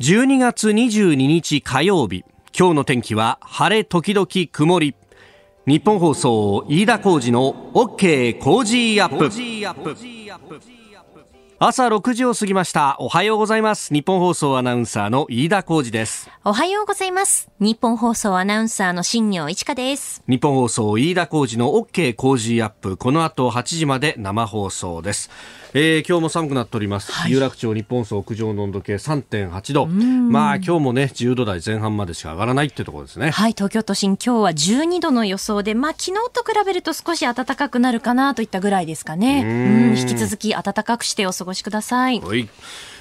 12月22日火曜日今日の天気は晴れ時々曇り日本放送飯田浩二の OK コージーアップ朝六時を過ぎましたおはようございます日本放送アナウンサーの飯田浩二ですおはようございます日本放送アナウンサーの新業一華です日本放送飯田浩二の OK 工事アップこの後八時まで生放送です、えー、今日も寒くなっております、はい、有楽町日本放送屋上の温度計三点八度まあ今日もね十度台前半までしか上がらないっていうところですねはい東京都心今日は十二度の予想でまあ昨日と比べると少し暖かくなるかなといったぐらいですかねうん引き続き暖かくしてお過過ごしください。はい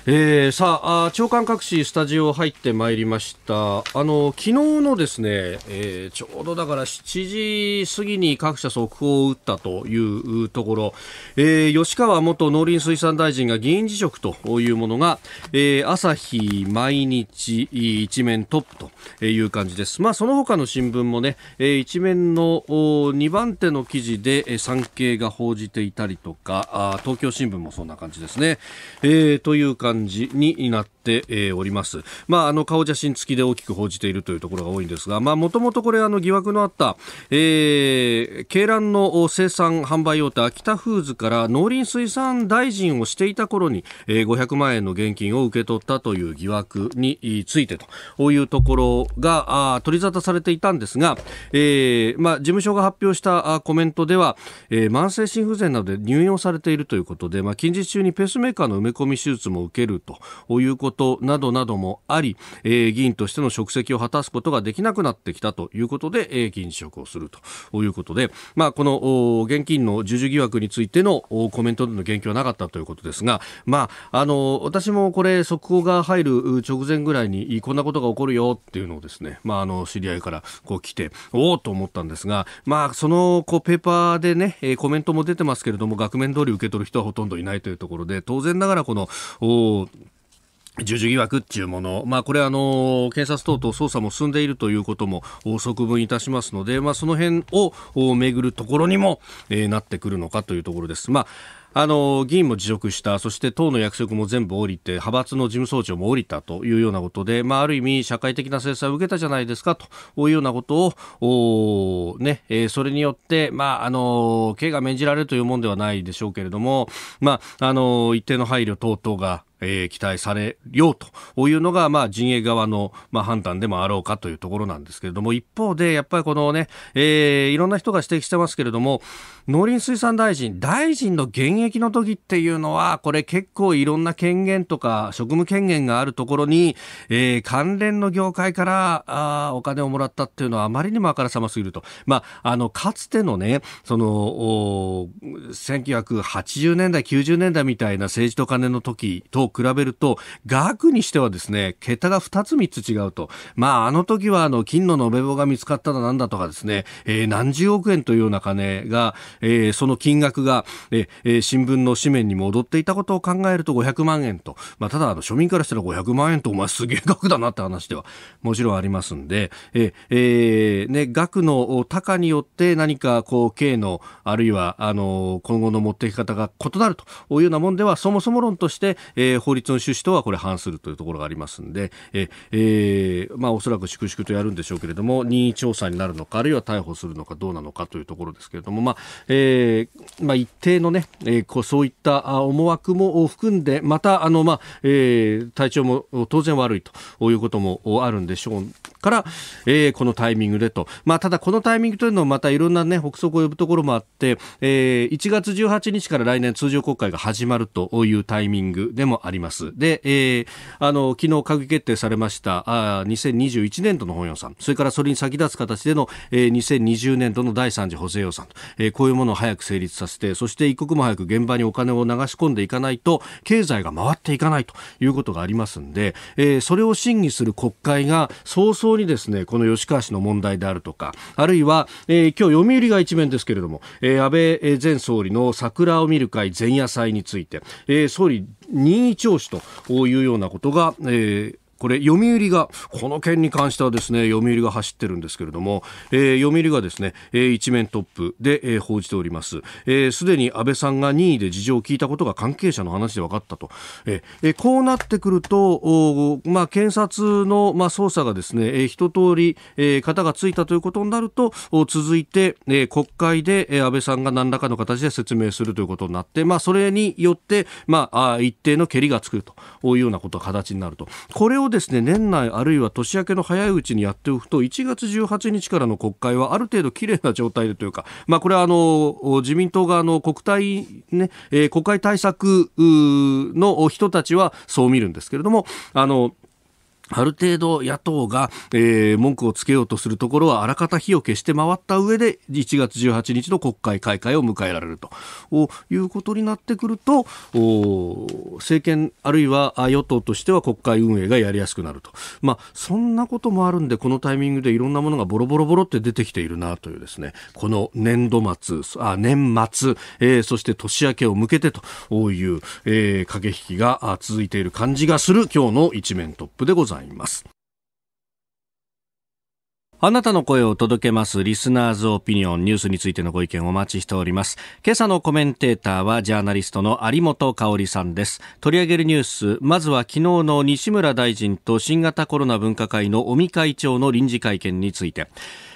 えー、さあ長官各市スタジオ入ってまいりましたあの昨日のですね、えー、ちょうどだから7時過ぎに各社速報を打ったというところ、えー、吉川元農林水産大臣が議員辞職というものが、えー、朝日毎日一面トップという感じですまあその他の新聞もね、えー、一面の2番手の記事で産経が報じていたりとかあ東京新聞もそんな感じですね、えー、という感じ感じになっってえー、おります。まあ、あの、顔写真付きで大きく報じているというところが多いんですが、もともとこれ、あの、疑惑のあった、えー、鶏卵の生産販売大手、秋田フーズから農林水産大臣をしていた頃に、えー、500万円の現金を受け取ったという疑惑についてというところが、あ取り沙汰されていたんですが、えー、まあ、事務所が発表したコメントでは、えー、慢性心不全などで入院をされているということで、まあ、近日中にペースメーカーの埋め込み手術も受けるということことなどなどもあり、えー、議員としての職責を果たすことができなくなってきたということで、えー、議員辞職をするということで、まあ、この現金の授受疑惑についてのコメントでの言及はなかったということですが、まあ、あの私もこれ速報が入る直前ぐらいにこんなことが起こるよっていうのをですね、まあ、あの知り合いからこう来ておおと思ったんですが、まあ、そのこうペーパーでねコメントも出てますけれども額面通り受け取る人はほとんどいないというところで当然ながらこのお重受疑惑っていうもの、まあ、これあの、検察等々捜査も進んでいるということも側分いたしますので、まあ、その辺を巡るところにも、えー、なってくるのかというところです。まああの議員も辞職した、そして党の役職も全部降りて、派閥の事務総長も降りたというようなことで、まあ、ある意味、社会的な制裁を受けたじゃないですかというようなことを、ねえー、それによって、まああの、刑が免じられるというものではないでしょうけれども、まああの一定の配慮等々がえー、期待されようというのが、まあ、陣営側の、まあ、判断でもあろうかというところなんですけれども、一方で、やっぱりこのね、えー、いろんな人が指摘してますけれども、農林水産大臣、大臣の現役の時っていうのは、これ結構いろんな権限とか、職務権限があるところに、えー、関連の業界からあお金をもらったっていうのは、あまりにもあからさますぎると。まあ、あの、かつてのね、その、お1980年代、90年代みたいな政治と金の時と比べると額にしてはですね桁が2つ3つ違うと、まあ、あの時はあの金の延べ棒が見つかっただなんだとかですね、えー、何十億円というような金が、えー、その金額が、えー、新聞の紙面に戻っていたことを考えると500万円と、まあ、ただあの庶民からしたら500万円とお前すげえ額だなって話ではもちろんありますんで、ええー、ね、額の高によって何かこう刑のあるいはあの今後の持っていき方が異なるというようなもんではそもそも論として、えーー、法律の趣旨とはこれ反するというところがありますので、ええー、まあ、おそらく粛々とやるんでしょうけれども任意調査になるのかあるいは逮捕するのかどうなのかというところですけれども、まあえーまあ、一定のね、えー、こうそういった思惑も含んでまたあの、まあえー、体調も当然悪いということもあるんでしょうから、えー、このタイミングでと、まあ、ただこのタイミングというのはまたいろんな、ね、憶測を呼ぶところもあって、えー、1月18日から来年通常国会が始まるというタイミングでもあります。で、えー、あの、昨日閣議決定されましたあ、2021年度の本予算、それからそれに先立つ形での、えー、2020年度の第3次補正予算、えー、こういうものを早く成立させて、そして一刻も早く現場にお金を流し込んでいかないと、経済が回っていかないということがありますんで、えー、それを審議する国会が早々にですね、この吉川氏の問題であるとか、あるいは、えー、今日読売が一面ですけれども、えー、安倍前総理の桜を見る会前夜祭について、えー、総理任意聴取というようなことが、えー、これ読売がこの件に関してはですね読売が走ってるんですけれども、えー、読売がですね、えー、一面トップで、えー、報じておりますすで、えー、に安倍さんが任意で事情を聞いたことが関係者の話で分かったと、えー、こうなってくると、まあ、検察の、まあ、捜査がですね、えー、一通り、えー、型がついたということになると続いて、えー、国会で、えー、安倍さんが何らかの形で説明するということになって、まあ、それによって、まあ、一定のけりがつくというようなことが形になるとこれをですね年内あるいは年明けの早いうちにやっておくと1月18日からの国会はある程度きれいな状態でというか、まあ、これはあの自民党側の国体、ねえー、国会対策の人たちはそう見るんですけれどもあのある程度野党が、えー、文句をつけようとするところはあらかた火を消して回った上で1月18日の国会開会を迎えられるということになってくると政権あるいは与党としては国会運営がやりやすくなると、まあ、そんなこともあるんでこのタイミングでいろんなものがボロボロボロって出てきているなというですねこの年度末あ年末、えー、そして年明けを向けてという、えー、駆け引きが続いている感じがする今日の一面トップでございます。ざいますあなたの声を届けますリスナーズオピニオンニュースについてのご意見をお待ちしております。今朝のコメンテーターはジャーナリストの有本香里さんです。取り上げるニュース、まずは昨日の西村大臣と新型コロナ分科会の尾身会長の臨時会見について。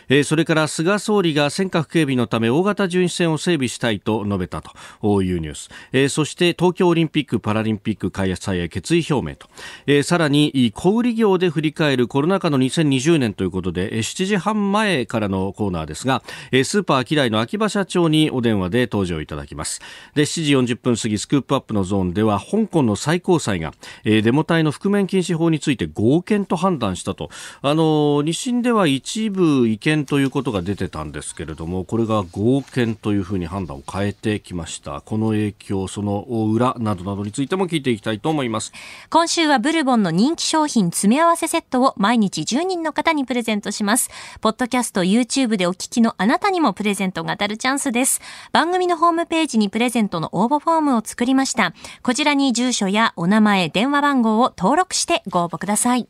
えそれから菅総理が尖閣警備のため大型巡視船を整備したいと述べたというニュース、えそして東京オリンピック・パラリンピック開催へ決意表明と、えさらに小売業で振り返るコロナ禍の2020年ということで7時半前からのコーナーですが、えスーパーアキダイの秋葉社長にお電話で登場いただきますで7時40分過ぎスクープアップのゾーンでは香港の最高裁が、えデモ隊の覆面禁止法について合憲と判断したとあの2審では一部違憲件ということが出てたんですけれども、これが合憲というふうに判断を変えてきました。この影響、その裏などなどについても聞いていきたいと思います。今週はブルボンの人気商品詰め合わせセットを毎日10人の方にプレゼントします。ポッドキャスト、YouTube でお聞きのあなたにもプレゼントが当たるチャンスです。番組のホームページにプレゼントの応募フォームを作りました。こちらに住所やお名前、電話番号を登録してご応募ください。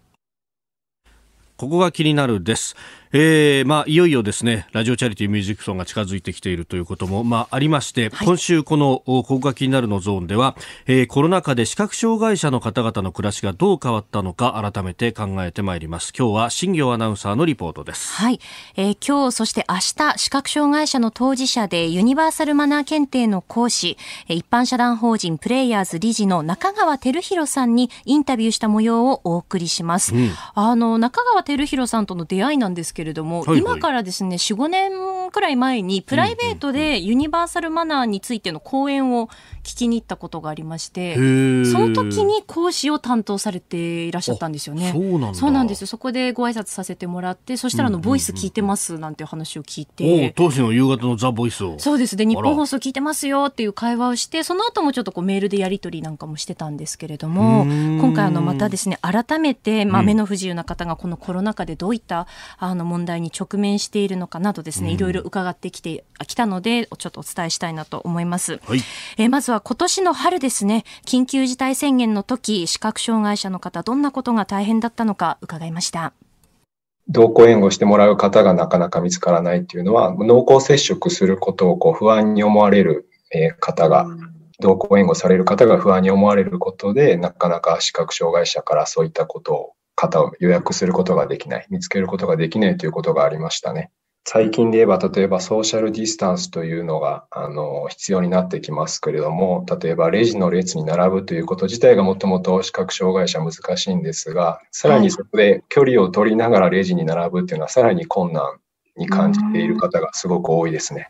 ここが気になるです。えーまあ、いよいよですねラジオチャリティーミュージックソンが近づいてきているということも、まあ、ありまして、はい、今週この「ここが気になる」のゾーンでは、えー、コロナ禍で視覚障害者の方々の暮らしがどう変わったのか改めて考えてまいります今日は新業アナウンサーのリポートです、はいえー、今日そして明日視覚障害者の当事者でユニバーサルマナー検定の講師一般社団法人プレイヤーズ理事の中川照弘さんにインタビューした模様をお送りします、うん、あの中川照弘さんとの出会いなんですけれども、はいはい、今からですね45年くらい前にプライベートでユニバーサルマナーについての講演を聞きに行ったことがありまして、うんうん、その時に講師を担当されていらっしゃったんですよね。そうなんですそこでご挨拶させてもらってそしたらあの「ボイス聞いてます」なんていう話を聞いて、当時の夕方の「ザ・ボイスをそうですね日本放送聞いてますよっていう会話をしてその後もちょっとこうメールでやり取りなんかもしてたんですけれども今回あのまたですね改めて、まあ、目の不自由な方がこのコロナ禍でどういったあの問題に直面しているのかなどですね、いろいろ伺ってきてきたのでちょっとお伝えしたいなと思います、はい、えまずは今年の春ですね緊急事態宣言の時視覚障害者の方どんなことが大変だったのか伺いました同行援護してもらう方がなかなか見つからないっていうのは、濃厚接触することをこう不安に思われる方が、同行援護される方が不安に思われることで、なかなか視覚障害者からそういったことを方を予約することができない、見つけることができないということがありましたね。最近で言えば、例えばソーシャルディスタンスというのが、あの、必要になってきますけれども、例えばレジの列に並ぶということ自体がもともと視覚障害者難しいんですが、さらにそこで距離を取りながらレジに並ぶっていうのはさらに困難に感じている方がすごく多いですね。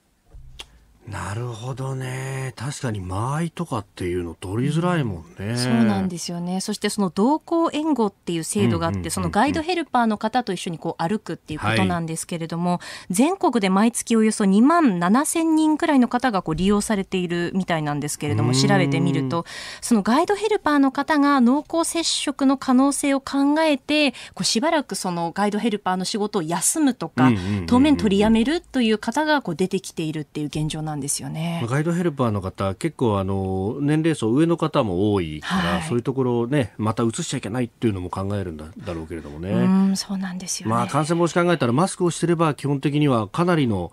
なるほどね確かに間合いとかっていうの取りづらいもんね、うん、そうなんですよねそしてその同行援護っていう制度があって、そのガイドヘルパーの方と一緒にこう歩くっていうことなんですけれども、はい、全国で毎月およそ2万7000人くらいの方がこう利用されているみたいなんですけれども調べてみるとそのガイドヘルパーの方が濃厚接触の可能性を考えてこうしばらくそのガイドヘルパーの仕事を休むとか、当面取りやめるという方がこう出てきているっていう現状なんですんですよねガイドヘルパーの方結構あの年齢層上の方も多いから、はい、そういうところを、ね、また移しちゃいけないっていうのも考えるんだだろうけれどもねそうなんですよ、ね、まあ、感染防止考えたらマスクをしてれば基本的にはかなりの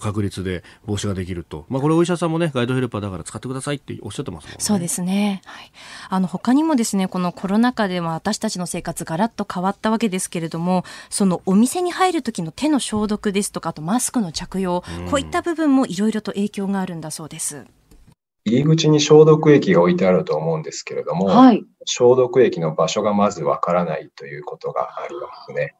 確率で防止ができると、まあ、これお医者さんも、ね、ガイドヘルパーだから使ってくださいっておっしゃってます、ね、そうですね、はい、あの他にもですねこのコロナ禍では私たちの生活がらっと変わったわけですけれどもそのお店に入る時の手の消毒ですとかあとマスクの着用、こういった部分もいろいろと影影響があるんだそうです。入り口に消毒液が置いてあると思うんですけれども、はい、消毒液の場所がまずわからないということがありますね。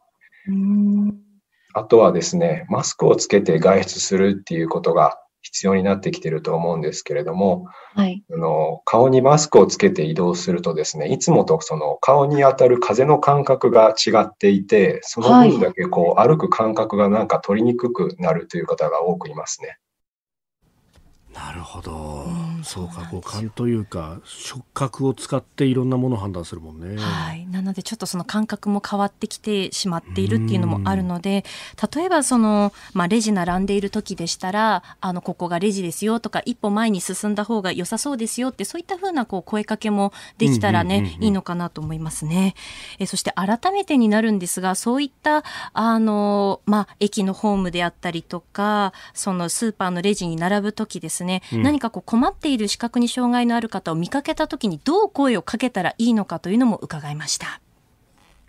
あとはですね、マスクをつけて外出するっていうことが必要になってきてると思うんですけれども、はい、あの顔にマスクをつけて移動するとですね、いつもとその顔に当たる風の感覚が違っていて、その分だけこう、歩く感覚がなんか取りにくくなるという方が多くいますね。なるほど、うん、そうか五感というか触覚を使っていろんなものを判断するもんね。はいなのでちょっとその感覚も変わってきてしまっているっていうのもあるので例えばその、まあ、レジ並んでいる時でしたらあのここがレジですよとか一歩前に進んだ方が良さそうですよってそういったふうなこう声かけもできたらね、いいのかなと思いますね。えそして改めてになるんですがそういったあの、まあ、駅のホームであったりとかそのスーパーのレジに並ぶ時ですねですね、うん、何かこう困っている視覚に障害のある方を見かけた時にどう声をかけたらいいのかというのも伺いました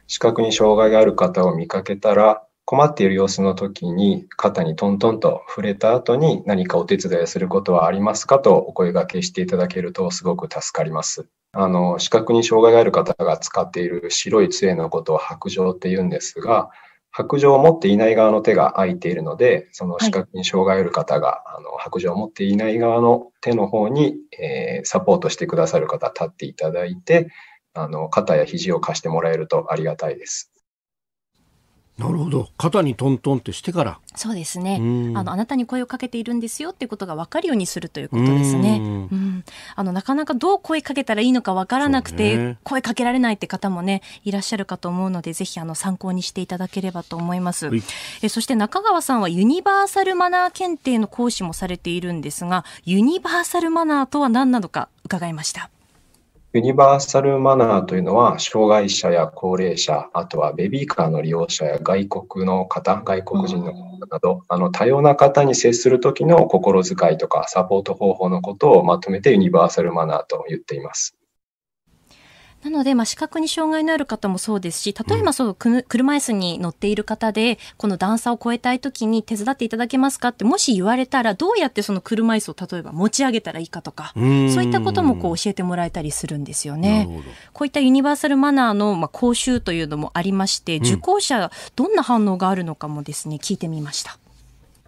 視覚に障害がある方を見かけたら困っている様子の時に肩にトントンと触れた後に何かお手伝いすることはありますかとお声がけしていただけるとすごく助かります。あの、視覚に障害がある方が使っている白い杖のことを白杖って言うんですが、白状を持っていない側の手が空いているので、その視覚に障害ある方が、はい、あの白状を持っていない側の手の方に、えー、サポートしてくださる方立っていただいて、あの肩や肘を貸してもらえるとありがたいです。なるほど肩にトントンってしてからそうですねあのあなたに声をかけているんですよっていうことが分かるようにするということですねうんあのなかなかどう声かけたらいいのか分からなくて、ね、声かけられないって方もねいらっしゃるかと思うのでぜひあの参考にしていただければと思います、はい、えそして中川さんはユニバーサルマナー検定の講師もされているんですがユニバーサルマナーとは何なのか伺いましたユニバーサルマナーというのは、障害者や高齢者、あとはベビーカーの利用者や外国の方、外国人の方など、あの多様な方に接するときの心遣いとかサポート方法のことをまとめてユニバーサルマナーと言っています。なので、まあ、視覚に障害のある方もそうですし、例えばそう、うん、車椅子に乗っている方で、この段差を越えたい時に手伝っていただけますかって、もし言われたら、どうやってその車椅子を例えば持ち上げたらいいかとか、そういったこともこう教えてもらえたりするんですよね。こういったユニバーサルマナーの、まあ、講習というのもありまして、受講者、どんな反応があるのかもですね、聞いてみました。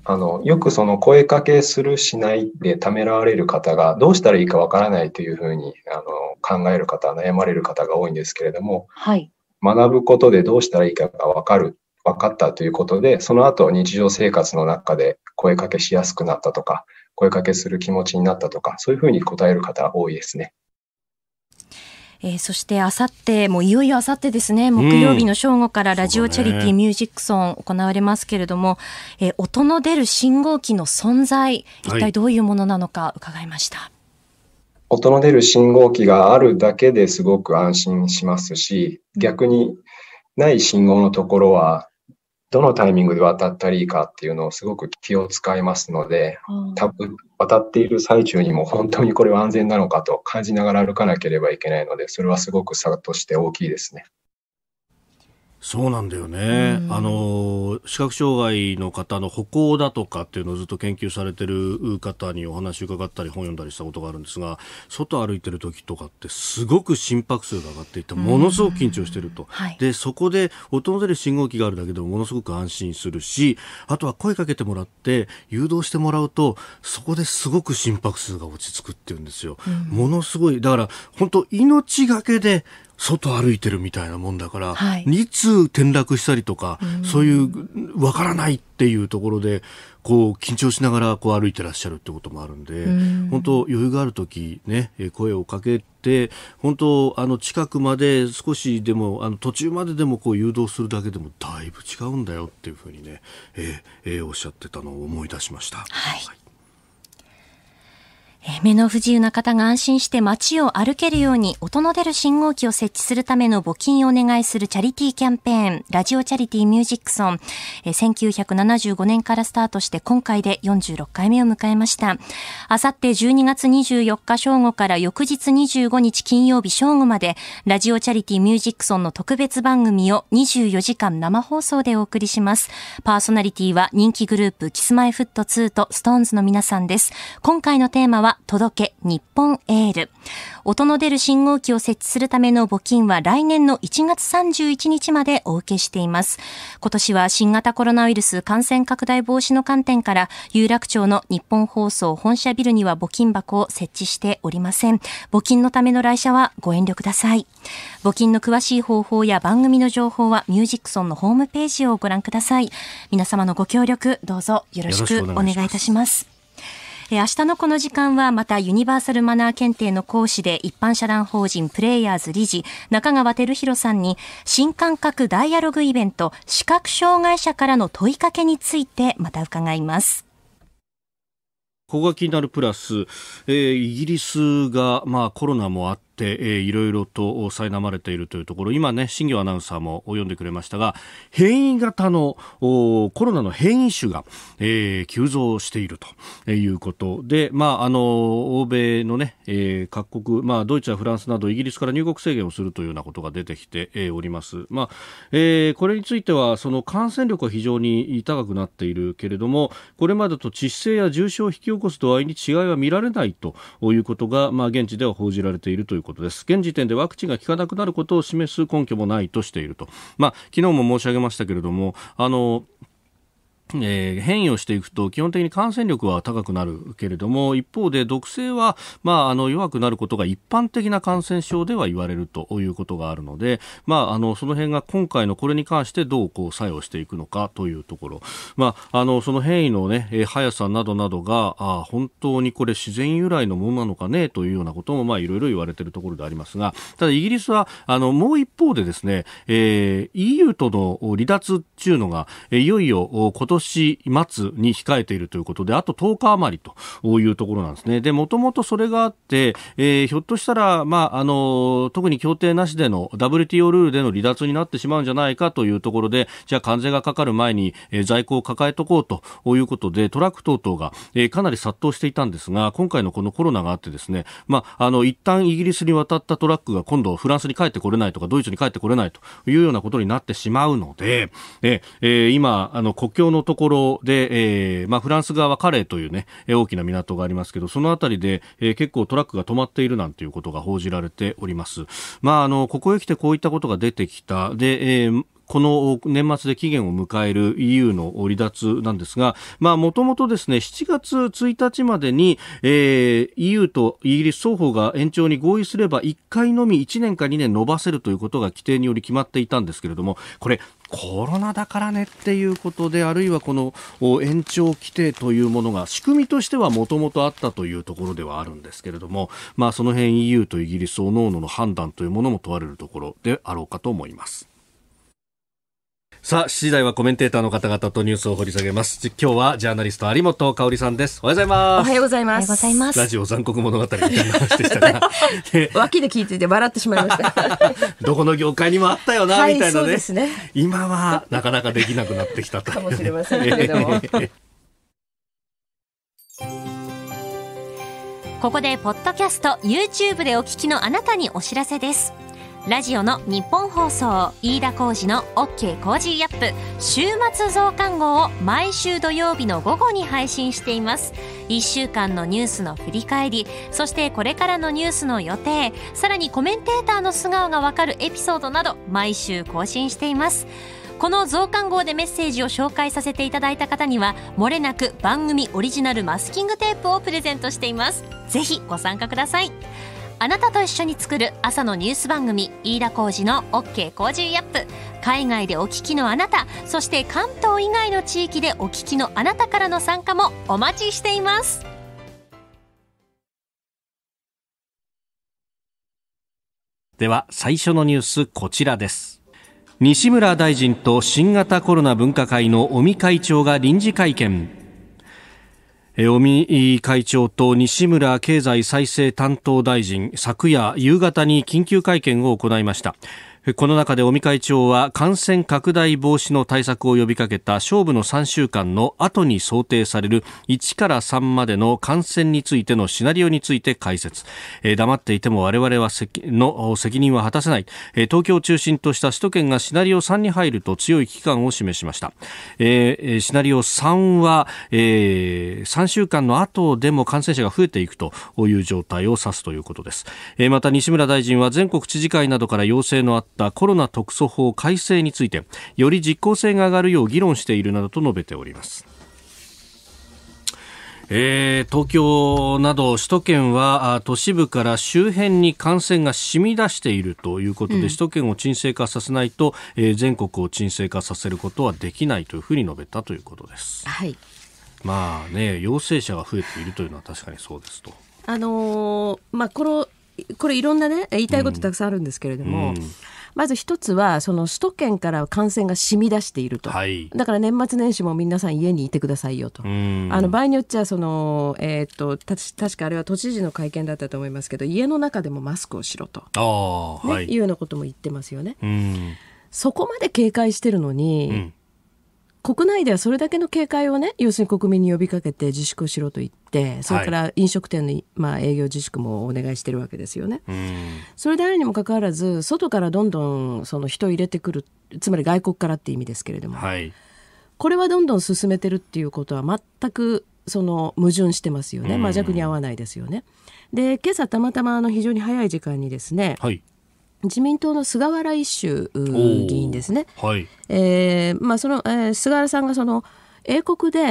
あの、よくその声かけするしないでためらわれる方が、どうしたらいいかわからないというふうにあの考える方、悩まれる方が多いんですけれども、はい、学ぶことでどうしたらいいかがわかる、わかったということで、その後日常生活の中で声かけしやすくなったとか、声かけする気持ちになったとか、そういうふうに答える方多いですね。えー、そしてあさってもういよいよあさってですね木曜日の正午からラジオチャリティーミュージックソン行われますけれども、うん、ね、えー、音の出る信号機の存在一体どういうものなのか伺いました。はい音の出る信号機があるだけですごく安心しますし、逆にない信号のところは、どのタイミングで渡ったらいいかっていうのをすごく気を使いますので、多ん、渡っている最中にも本当にこれは安全なのかと感じながら歩かなければいけないので、それはすごく差として大きいですね。そうなんだよね、うん、あの視覚障害の方の歩行だとかっていうのをずっと研究されてる方にお話伺ったり本読んだりしたことがあるんですが外歩いてる時とかってすごく心拍数が上がっていてものすごく緊張してると、うんはい、でそこで音の出る信号機があるだけでもものすごく安心するしあとは声かけてもらって誘導してもらうとそこですごく心拍数が落ち着くっていうんですよ、うん、ものすごいだから本当命がけで外歩いてるみたいなもんだから、はい、いつ転落したりとか、うん、そういうわからないっていうところでこう緊張しながらこう歩いてらっしゃるってこともあるんで、ん本当余裕がある時ね声をかけて本当あの近くまで少しでもあの途中まででもこう誘導するだけでもだいぶ違うんだよっていうふうにね、えーえー、おっしゃってたのを思い出しました。はい、はい目の不自由な方が安心して街を歩けるように音の出る信号機を設置するための募金をお願いするチャリティーキャンペーン、ラジオチャリティーミュージックソン、1975年からスタートして今回で46回目を迎えました。あさって12月24日正午から翌日25日金曜日正午まで、ラジオチャリティーミュージックソンの特別番組を24時間生放送でお送りします。パーソナリティは人気グループキスマイフット2とストーンズの皆さんです。今回のテーマは届け日本エール。音の出る信号機を設置するための募金は来年の1月31日までお受けしています。今年は新型コロナウイルス感染拡大防止の観点から有楽町の日本放送本社ビルには募金箱を設置しておりません。募金のための来社はご遠慮ください。募金の詳しい方法や番組の情報はミュージックソンのホームページをご覧ください。皆様のご協力どうぞよろしくお願いいたします。えー、明日のこの時間はまたユニバーサルマナー検定の講師で一般社団法人プレイヤーズ理事中川照弘さんに新感覚ダイアログイベント視覚障害者からの問いかけについてまた伺います。ここが気になるプラス、えー、イギリスが、まあ、コロナもあっっていろいろと苛まれているというところ今ね新業アナウンサーも読んでくれましたが変異型のコロナの変異種が、えー、急増しているということで、まあ、あの欧米のね、えー、各国、まあ、ドイツやフランスなどイギリスから入国制限をするというようなことが出てきて、えー、おります、まあえー、これについてはその感染力は非常に高くなっているけれどもこれまでと致死性や重症を引き起こす度合いに違いは見られないということが、まあ、現地では報じられているということです現時点でワクチンが効かなくなることを示す根拠もないとしていると、まあ、昨日も申し上げましたけれどもあのえー、変異をしていくと基本的に感染力は高くなるけれども一方で毒性は、まあ、あの弱くなることが一般的な感染症では言われるということがあるので、まあ、あのその辺が今回のこれに関してどうこう作用していくのかというところ、まあ、あのその変異の、ね、速さなどなどがあ本当にこれ自然由来のものなのかねというようなこともいろいろ言われているところでありますがただイギリスはあのもう一方でですね、えー、EU との離脱というのがいよいよ今年年末に控えているということで、あと10日余りというところなんですね。で、もともとそれがあって、えー、ひょっとしたら、まあ、あの、特に協定なしでの WTO ルールでの離脱になってしまうんじゃないかというところで、じゃあ関税がかかる前に、え在庫を抱えとこうということで、トラック等々が、えかなり殺到していたんですが、今回のこのコロナがあってですね、まあ、あの、一旦イギリスに渡ったトラックが今度フランスに帰ってこれないとか、ドイツに帰ってこれないというようなことになってしまうので、えー、今、あの、国境のところで、えーまあ、フランス側はカレーという、ね、大きな港がありますけどその辺りで、えー、結構トラックが止まっているなんていうことが報じられております。まあ、あのここへ来てこういったことが出てきたで、えーこの年末で期限を迎える EU の離脱なんですが、もともとですね、7月1日までに、えー、EU とイギリス双方が延長に合意すれば1回のみ1年か2年延ばせるということが規定により決まっていたんですけれども、これ、コロナだからねっていうことで、あるいはこの延長規定というものが仕組みとしてはもともとあったというところではあるんですけれども、まあその辺 EU とイギリスおのおのの判断というものも問われるところであろうかと思います。さあ、7時台はコメンテーターの方々とニュースを掘り下げます。今日はジャーナリスト有本香里さんです。おはようございます。おはようございます。おはようございます。ラジオ残酷物語みたいな話でしたが。脇で聞いてて笑ってしまいました。どこの業界にもあったよな、はい、みたいなね。ね今はなかなかできなくなってきたと、ね。かもしれませんけども。ここでポッドキャスト YouTube でお聞きのあなたにお知らせです。ラジオの日本放送飯田浩司の OK コージーアップ週末増刊号を毎週土曜日の午後に配信しています1週間のニュースの振り返りそしてこれからのニュースの予定さらにコメンテーターの素顔がわかるエピソードなど毎週更新していますこの増刊号でメッセージを紹介させていただいた方にはもれなく番組オリジナルマスキングテープをプレゼントしていますぜひご参加くださいあなたと一緒に作る朝のニュース番組飯田浩二の OK コージーアップ海外でお聞きのあなたそして関東以外の地域でお聞きのあなたからの参加もお待ちしていますでは最初のニュースこちらです西村大臣と新型コロナ分科会の尾身会長が臨時会見尾身会長と西村経済再生担当大臣昨夜夕方に緊急会見を行いましたこの中で尾身会長は感染拡大防止の対策を呼びかけた勝負の3週間の後に想定される1から3までの感染についてのシナリオについて解説、黙っていても我々はの責任は果たせない、東京を中心とした首都圏がシナリオ3に入ると強い危機感を示しました、シナリオ3は、3週間の後でも感染者が増えていくという状態を指すということです、また西村大臣は全国知事会などから要請のあったったコロナ特措法改正についてより実効性が上がるよう議論しているなどと述べております。えー、東京など首都圏は都市部から周辺に感染が染み出しているということで、うん、首都圏を沈静化させないと、えー、全国を沈静化させることはできないというふうに述べたということです。はい、まあね、陽性者が増えているというのは確かにそうですと。あのー、まあ、このこれいろんなね言いたいことたくさんあるんですけれども、うんうんまず一つはその首都圏から感染が染み出していると、はい、だから年末年始も皆さん家にいてくださいよと、あの場合によっちゃその、えー、っとた確かあれは都知事の会見だったと思いますけど家の中でもマスクをしろと、ねはい、いうようなことも言ってますよね。そこまで警戒してるのに、うん国内ではそれだけの警戒をね要するに国民に呼びかけて自粛しろと言ってそれから飲食店の、はい、まあ、営業自粛もお願いしてるわけですよね。それであるにもかかわらず外からどんどんその人を入れてくるつまり外国からって意味ですけれども、はい、これはどんどん進めてるっていうことは全くその矛盾してますよね、まあ、弱に合わないですよね。で今朝たまたまあの非常に早い時間にですね、はい自民党の菅原一秀議員ですね、はいえーまあそのえー、菅原さんがその、英国で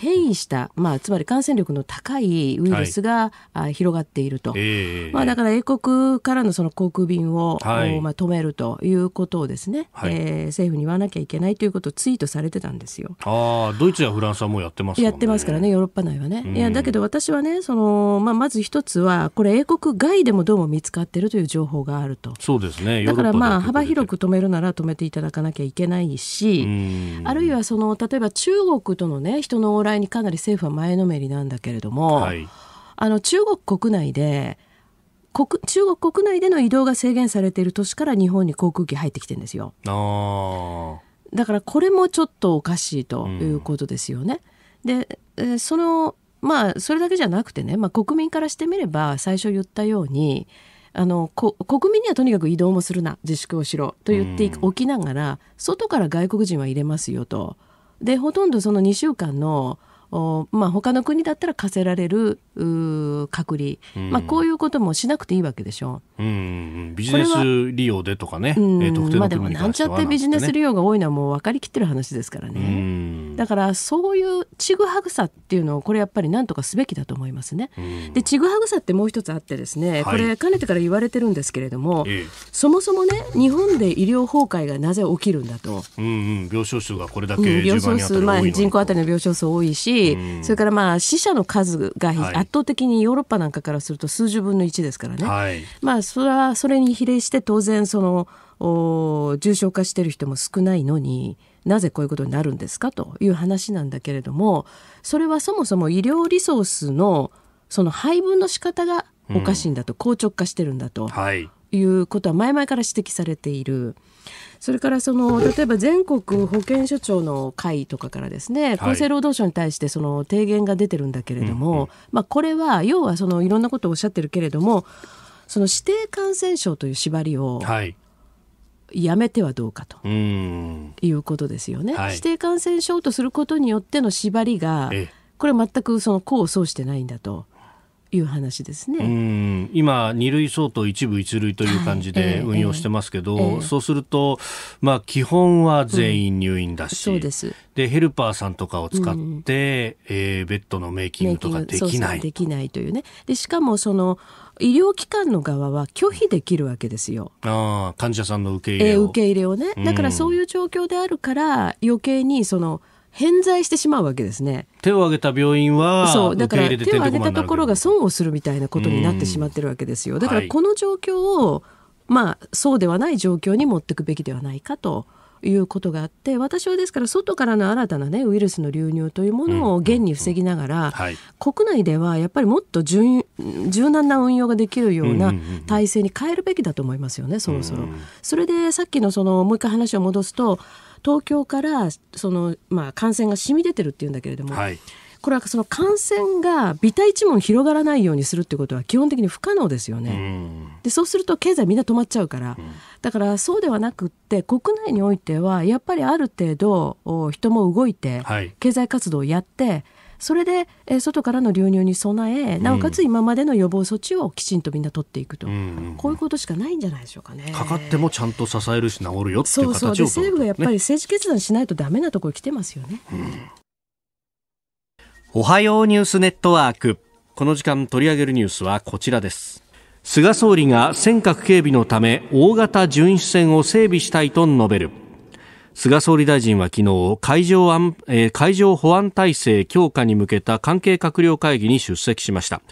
変異した、まあ、つまり感染力の高いウイルスが、はい、広がっていると、えー、まあ、だから英国からのその航空便を、はい、まあ、止めるということをですね、はい、えー、政府に言わなきゃいけないということをツイートされてたんですよ。あドイツやフランスはもうやってます、ね、やってますからね、ヨーロッパ内はね。いやだけど私はねその、まあ、まず一つは、これ、英国外でもどうも見つかっているという情報があると。そうですねだからまあ幅広く止めるなら止めていただかなきゃいけないし、あるいはその例えば中国との、ね、人の往来にかなり政府は前のめりなんだけれども、はい、あの中国国内で国中国国内での移動が制限されている年から日本に航空機入ってきてるんですよ。だからこれもちょっとおかしいということですよね。うん、でそのまあそれだけじゃなくてね、まあ、国民からしてみれば最初言ったようにあの国民にはとにかく移動もするな自粛をしろと言っておきながら、うん、外から外国人は入れますよと。でほとんどその2週間のまあ、他の国だったら課せられる隔離、まあ、こういうこともしなくていいわけでしょう、うん、ビジネス利用でとかね、うまあ、でもなんちゃってビジネス利用が多いのはもう分かりきってる話ですからね、だからそういうちぐはぐさっていうのをこれやっぱりなんとかすべきだと思いますね、でちぐはぐさってもう一つあってですねこれかねてから言われてるんですけれども、はい、そもそもね日本で医療崩壊がなぜ起きるんだと、うんうん、病床数がこれだけ、うん、病床数、まあ、人口当たりの病床数多いしそれからまあ死者の数が圧倒的にヨーロッパなんかからすると数十分の1ですからね、はい、まあそれはそれに比例して当然そのお重症化してる人も少ないのになぜこういうことになるんですかという話なんだけれどもそれはそもそも医療リソースのその配分の仕方がおかしいんだと、硬直化してるんだと、はい、いうことは前々から指摘されている。それからその例えば全国保健所長の会とかからですね厚生労働省に対してその提言が出てるんだけれども、うんうん、まあ、これは要はそのいろんなことをおっしゃってるけれどもその指定感染症という縛りを、やめてはどうかということですよね、はい、指定感染症とすることによっての縛りが、これ全くその功を奏してないんだという話ですね今、二類相当一部一類という感じで運用してますけど、はいえーえー、そうすると、まあ、基本は全員入院だし、うん、でヘルパーさんとかを使って、うん、えー、ベッドのメイキングとかできない。できないというねでしかもその医療機関の側は拒否できるわけですよ。ああ患者さんの受け入れを、えー、受け入れをねだからそういう状況であるから余計にその、偏在してしまうわけですね手を挙げた病院はそうだから手を挙げたところが損をするみたいなことになってしまってるわけですよだからこの状況を、まあそうではない状況に持っていくべきではないかと。いうことがあって私はですから外からの新たな、ね、ウイルスの流入というものを現に防ぎながら、うんうんはい、国内ではやっぱりもっと柔軟な運用ができるような体制に変えるべきだと思いますよね、そろそろ。それでさっきのそのもう一回話を戻すと東京からその、まあ、感染が染み出てるっていうんだけれども、はい、これはその感染がビタ一問広がらないようにするってことは基本的に不可能ですよね。でそうすると経済みんな止まっちゃうから、だからそうではなくって国内においてはやっぱりある程度人も動いて経済活動をやって、はいそれで、えー、外からの流入に備えなおかつ今までの予防措置をきちんとみんな取っていくと、うん、こういうことしかないんじゃないでしょうかね。かかってもちゃんと支えるし治るよっていう形をそうそうで政府がやっぱり政治決断しないとダメなところ来てますよね。うん、おはようニュースネットワークこの時間取り上げるニュースはこちらです。菅総理が尖閣警備のため大型巡視船を整備したいと述べる。菅総理大臣は昨日海上安、えー、海上保安体制強化に向けた関係閣僚会議に出席しました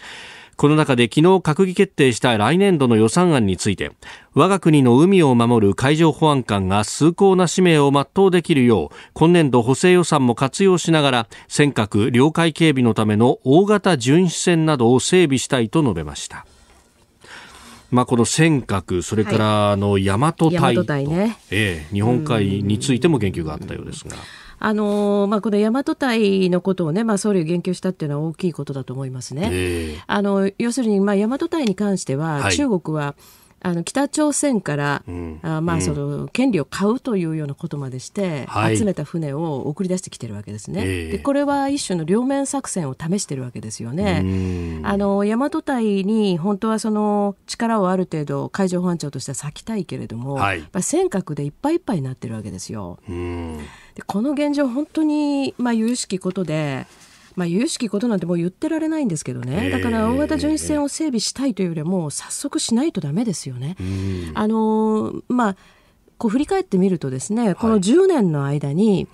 この中で昨日閣議決定した来年度の予算案について我が国の海を守る海上保安官が崇高な使命を全うできるよう今年度補正予算も活用しながら尖閣領海警備のための大型巡視船などを整備したいと述べましたまあ、この尖閣、それからあの大和隊、はい大和隊ねええ、日本海についても言及があったようですが。あのまあ、この大和隊のことをね、まあ、総理が言及したっていうのは大きいことだと思いますね。えー、あの要するに、まあ、大和隊に関しては、はい、中国は、あの北朝鮮から、あまあその権利を買うというようなことまでして、はい、集めた船を送り出してきてるわけですね。えー、でこれは一種の両面作戦を試してるわけですよね。あの大和隊に本当はその力をある程度海上保安庁としては割きたいけれども、はい、まあ尖閣でいっぱいいっぱいになってるわけですよ。でこの現状本当にまあ由々しきことで。まあ、有識ことなんてもう言ってられないんですけどね、だから大型巡視船を整備したいというよりは、もう早速しないとだめですよね。あのまあ、こう振り返ってみるとですね、この10年の間に、はい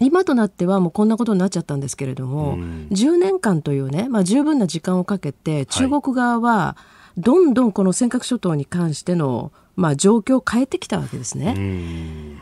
今となってはもうこんなことになっちゃったんですけれども、うん、10年間というね、まあ、十分な時間をかけて中国側はどんどんこの尖閣諸島に関しての、まあ、状況を変えてきたわけですね。うん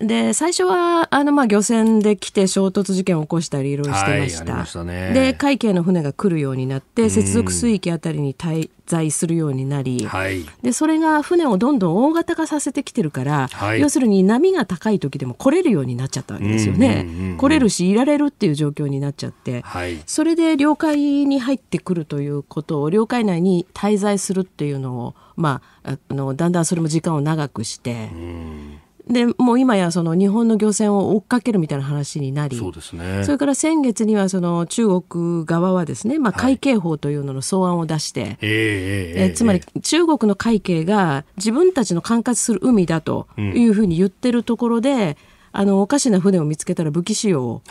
で最初はあのまあ漁船で来て衝突事件を起こしたりいろいろしてましたはいしたね、で海警の船が来るようになって接続水域あたりに滞在するようになり、はい、でそれが船をどんどん大型化させてきてるから、はい、要するに波が高い時でも来れるようになっちゃったわけですよね、うんうんうん、来れるしいられるっていう状況になっちゃって、それで領海に入ってくるということを領海内に滞在するっていうのを、まあ、あのだんだんそれも時間を長くして。うんでもう今やその日本の漁船を追っかけるみたいな話になりそうですねそれから先月にはその中国側はですね、まあ、海警法というのの草案を出して、はい、えつまり中国の海警が自分たちの管轄する海だというふうに言ってるところで、うん、あのおかしな船を見つけたら武器使用を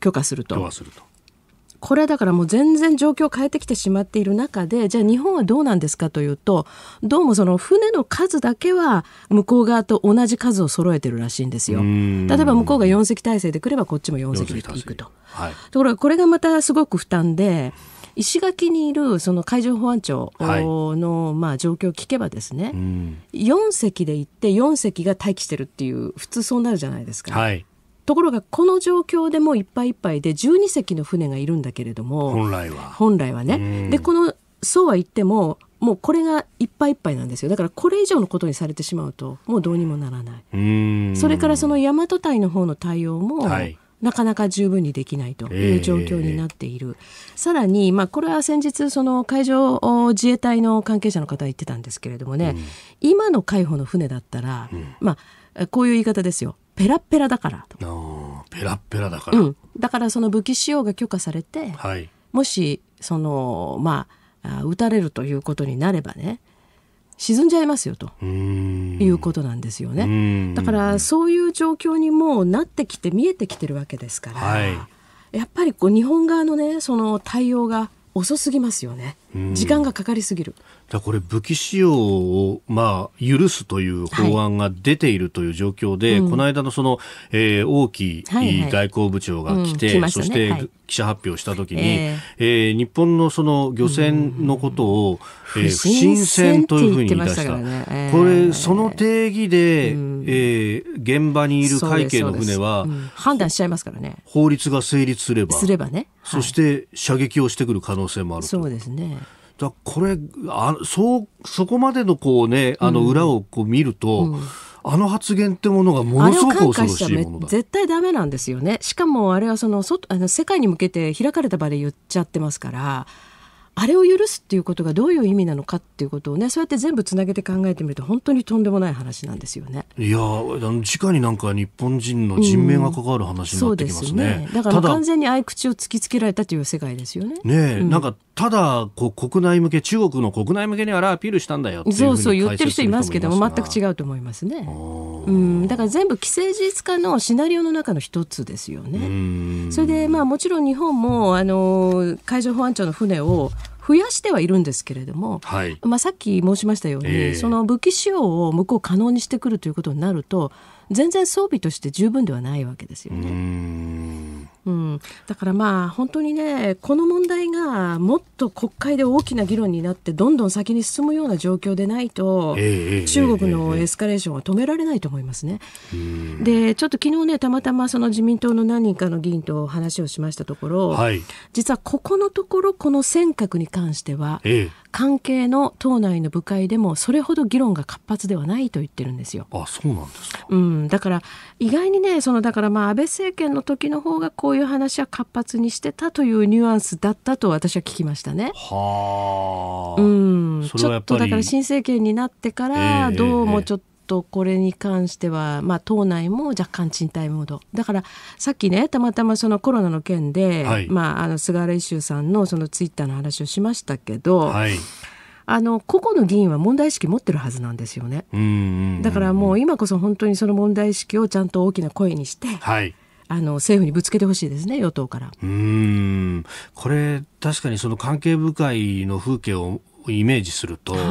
許可すると。はい、許可するとこれはだからもう全然状況を変えてきてしまっている中でじゃあ日本はどうなんですかというとどうもその船の数だけは向こう側と同じ数を揃えてるらしいんですよ。例えば向こうが4隻体制で来ればこっちも4隻で行くと。はい、ところがこれがまたすごく負担で石垣にいるその海上保安庁のまあ状況を聞けばですね、はい、4隻で行って4隻が待機してるっていう普通そうなるじゃないですか。はいところがこの状況でもいっぱいいっぱいで12隻の船がいるんだけれども本来は本来はね。でこのそうは言ってももうこれがいっぱいいっぱいなんですよだからこれ以上のことにされてしまうともうどうにもならないそれからその大和隊の方の対応も、はいなかなか十分にできないという状況になっている、えー、さらに、まあ、これは先日その海上自衛隊の関係者の方言ってたんですけれどもね、うん、今の海保の船だったら、うん、まあ、こういう言い方ですよペラペラだからとペラペラだから、うん、だからその武器使用が許可されて、はい、もしそのまあ撃たれるということになればね沈んじゃいますよとういうことなんですよねだからそういう状況にもうなってきて見えてきてるわけですから、はい、やっぱりこう日本側のねその対応が遅すぎますよね。時間がかかりすぎる。だこれ武器使用をまあ許すという法案が出ているという状況で、はいうん、この間のその、えー、きい外交部長が来て、はいはいうんね、そして、はい、記者発表したときに、えー、えー、日本のその漁船のことを、えー、不審船というふうに言い出した。たねえー、これその定義で、えん、えー、現場にいる海警の船は、判断しちゃいますからね。法律が成立すれば、すればね。そして射撃をしてくる可能性もあるそうですね。だこれあそうそこまでのこうねあの裏をこう見ると、うんうんあの発言ってものがものすごく恐ろしいもの絶対ダメなんですよね。しかもあれはその外あの世界に向けて開かれた場で言っちゃってますから、あれを許すっていうことがどういう意味なのかっていうことをねそうやって全部つなげて考えてみると本当にとんでもない話なんですよねいや直になんか日本人の人命が関わる話になってきますねうんすね、だから完全に合口を突きつけられたという世界ですよねね、うん、なんかただこ国内向け中国の国内向けにあらアピールしたんだよそうそう言ってる人いますけども全く違うと思いますね、うん、だから全部既成事実化のシナリオの中の一つですよねそれでまあもちろん日本もあの海上保安庁の船を増やしてはいるんですけれども、はい、まあ、さっき申しましたように、えー、その武器使用を向こう可能にしてくるということになると全然装備として十分ではないわけですよね。うん、だからまあ本当にねこの問題がもっと国会で大きな議論になってどんどん先に進むような状況でないと、えー、中国のエスカレーションは止められないと思いますね。えー、でちょっと昨日ねたまたまその自民党の何人かの議員と話をしましたところ、はい、実はここのところこの尖閣に関しては、えー、関係の党内の部会でもそれほど議論が活発ではないと言ってるんですよ。あそうなんですか、うん、だから意外にねそのだからまあ安倍政権の時の方がこういう話は活発にしてたというニュアンスだったと私は聞きましたね。はあ、うん、ちょっとだから新政権になってからどうもちょっと、えーえーとこれに関しては、まあ、党内も若干賃貸モードだからさっきねたまたまそのコロナの件で、はい、まあ、あの菅原一秀さんのそのツイッターの話をしましたけど。はいあの個々の議員は問題意識持ってるはずなんですよね。だからもう今こそ本当にその問題意識をちゃんと大きな声にして、はい、あの政府にぶつけてほしいですね、与党から。うんこれ、確かにその関係部会の風景をイメージすると、はい、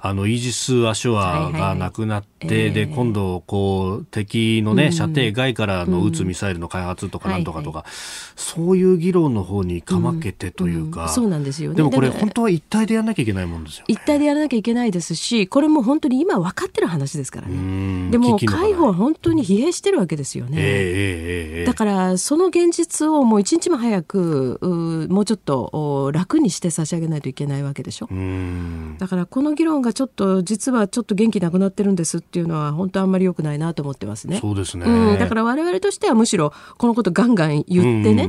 あのイージス・アショアがなくなって、はいはい、で今度こう敵のね、射程外からの撃つミサイルの開発とかなんとかとか、うんはいはい、そういう議論の方にかまけてというか、うん、そうなんですよ、ね、でもこれ本当は一体でやらなきゃいけないもんですよ、ね、一体でやらなきゃいけないですしこれも本当に今分かってる話ですからねでも海保は本当に疲弊してるわけですよね、えーえーだからその現実をもう一日も早くもうちょっと楽にして差し上げないといけないわけでしょ。うだからこの議論がちょっと実はちょっと元気なくなってるんですっていうのは本当あんまり良くないなと思ってますね。そうですね、うん、だから我々としてはむしろこのことガンガン言ってね、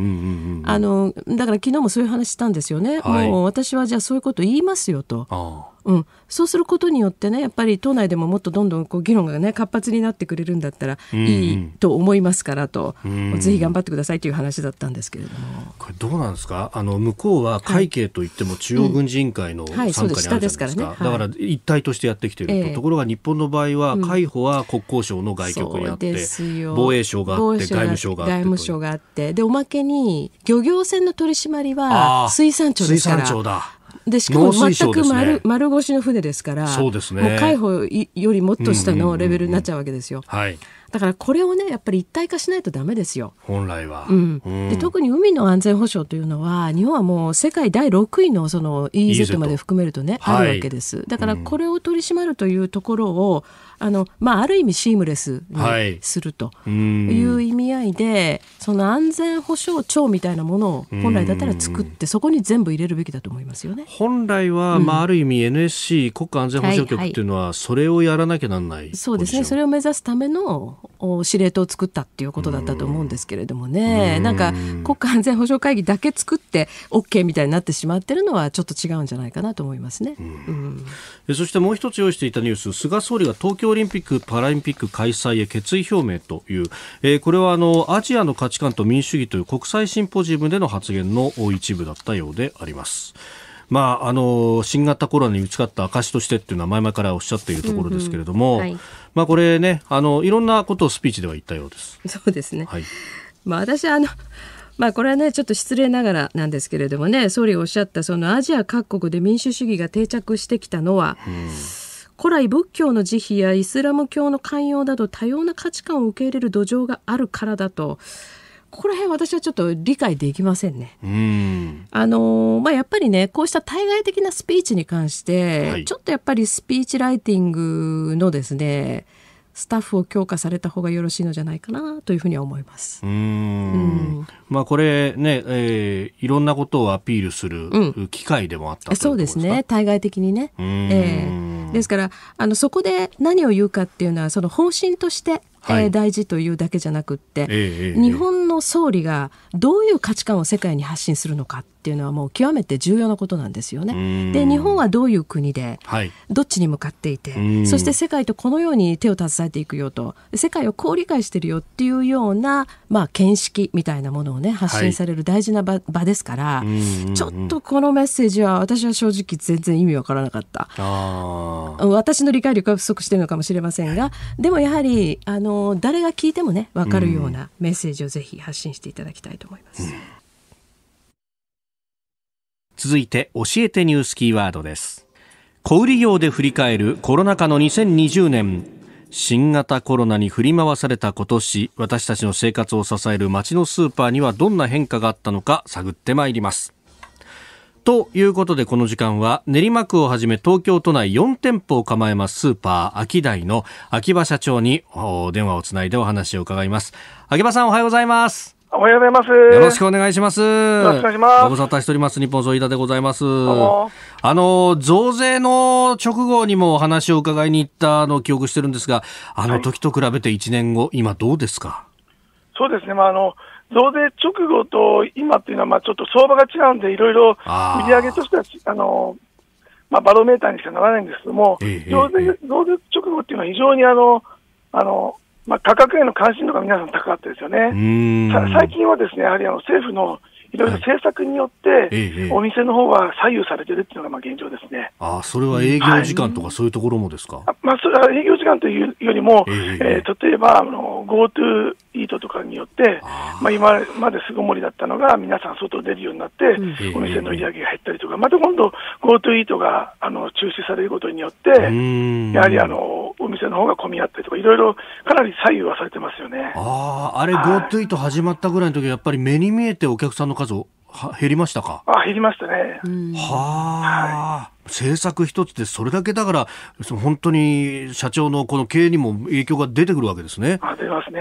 あのだから昨日もそういう話したんですよね。はい、もう私はじゃあそういうこと言いますよと。ああうん、そうすることによってねやっぱり党内でももっとどんどんこう議論がね活発になってくれるんだったらいいと思いますからと、うんうん、ぜひ頑張ってくださいという話だったんですけれどもこれどうなんですかあの向こうは会計といっても中央軍事委員会の参加にあるじゃないですか、うんはいねはい、だから一体としてやってきていると、えー、ところが日本の場合は海保は国交省の外局にあって、防衛省があって外務省があって外務省があってでおまけに漁業船の取り締まりは水産庁ですから。水産庁だでしかも全く丸ね、丸腰の船ですからそうです、ね、もう海保よりもっと下のレベルになっちゃうわけですよ。だからこれをねやっぱり一体化しないとダメですよ。本来は、うん、で特に海の安全保障というのは日本はもう世界第6位のその EEZ まで含めるとねあるわけです。だからこれを取り締まるというところを、うんあの、まあ、ある意味シームレスにするという意味合いで、その安全保障庁みたいなものを本来だったら作ってそこに全部入れるべきだと思いますよね本来は、うん、まあ、ある意味 NSC 国家安全保障局っていうのはそれをやらなきゃならない、はいはい、そうですねそれを目指すための司令塔を作ったっていうことだったと思うんですけれどもね、んなんか国家安全保障会議だけ作って OK みたいになってしまってるのはちょっと違うんじゃないかなと思いますね、うんそしてもう一つ用意していたニュース菅総理が東京オリンピック・パラリンピック開催へ決意表明という、えー、これはあのアジアの価値観と民主主義という国際シンポジウムでの発言の一部だったようであります。まあ、あの新型コロナに打ち勝った証としてっていうのは前々からおっしゃっているところですけれども、うんうんはいまあ、これねあのいろんなことをスピーチでは言ったようです。そうですね、はいまあ、私あのまあこれはねちょっと失礼ながらなんですけれどもね総理おっしゃったそのアジア各国で民主主義が定着してきたのは、古来仏教の慈悲やイスラム教の寛容など多様な価値観を受け入れる土壌があるからだとここら辺私はちょっと理解できませんね。んあのまあ、やっぱりねこうした対外的なスピーチに関して、はい、ちょっとやっぱりスピーチライティングのですねスタッフを強化された方がよろしいのじゃないかなというふうに思います。うんうん、まあこれね、えー、いろんなことをアピールする機会でもあった、うん、そうですね。対外的にね。えー、ですからあのそこで何を言うかっていうのはその方針としてはい、えー、大事というだけじゃなくって、えー、日本の総理がどういう価値観を世界に発信するのかっていうのはもう極めて重要なことなんですよね。で日本はどういう国で、はい、どっちに向かっていてそして世界とこのように手を携えていくよと世界をこう理解してるよっていうような、まあ、見識みたいなものをね発信される大事な場はい、場ですからちょっとこのメッセージは私は正直全然意味わからなかった。私の理解力が不足してるのかもしれませんがでもやはりあの誰が聞いてもね分かるようなメッセージをぜひ発信していただきたいと思います。うん続いて教えてニュースキーワードです小売業で振り返るコロナ禍の2020年新型コロナに振り回された今年私たちの生活を支える街のスーパーにはどんな変化があったのか探ってまいりますということでこの時間は練馬区をはじめ東京都内4店舗を構えますスーパーアキダイの秋葉社長に電話をつないでお話を伺います秋葉さんおはようございますおはようございます。よろしくお願いします。よろしくお願いします。ご無沙汰しております。日本総医田でございます。あの、増税の直後にもお話を伺いに行ったのを記憶してるんですが、あの時と比べて1年後、はい、今どうですかそうですね。まあ、あの、増税直後と今っていうのは、まあ、ちょっと相場が違うんで、いろいろ売り上げとしては、あの、まあ、バロメーターにしかならないんですけども、ええ、増税、増税直後っていうのは非常にあの、あの、まあ、価格への関心度が皆さん高かったですよね。最近はですね、やはりあの政府のいろいろ政策によって、お店の方は左右されてるっていうのがまあ現状ですね。あそれは営業時間とかそういうところもですか、はい、まあ、それは営業時間というよりも、ええー、例えばあの GoTo イートとかによって、あまあ、今まで巣ごもりだったのが、皆さん外出るようになって、お店の売り上げが減ったりとか、また今度、GoTo イートがあの中止されることによって、やはりあのお店の方が混み合ったりとか、いろいろかなり左右はされてますよねああれ、GoTo イート始まったぐらいの時やっぱり目に見えてお客さんの数をは減りましたかあ減りましたね。はあ、はい、政策一つでそれだけだから本当に社長のこの経営にも影響が出てくるわけですね。あ出ますね。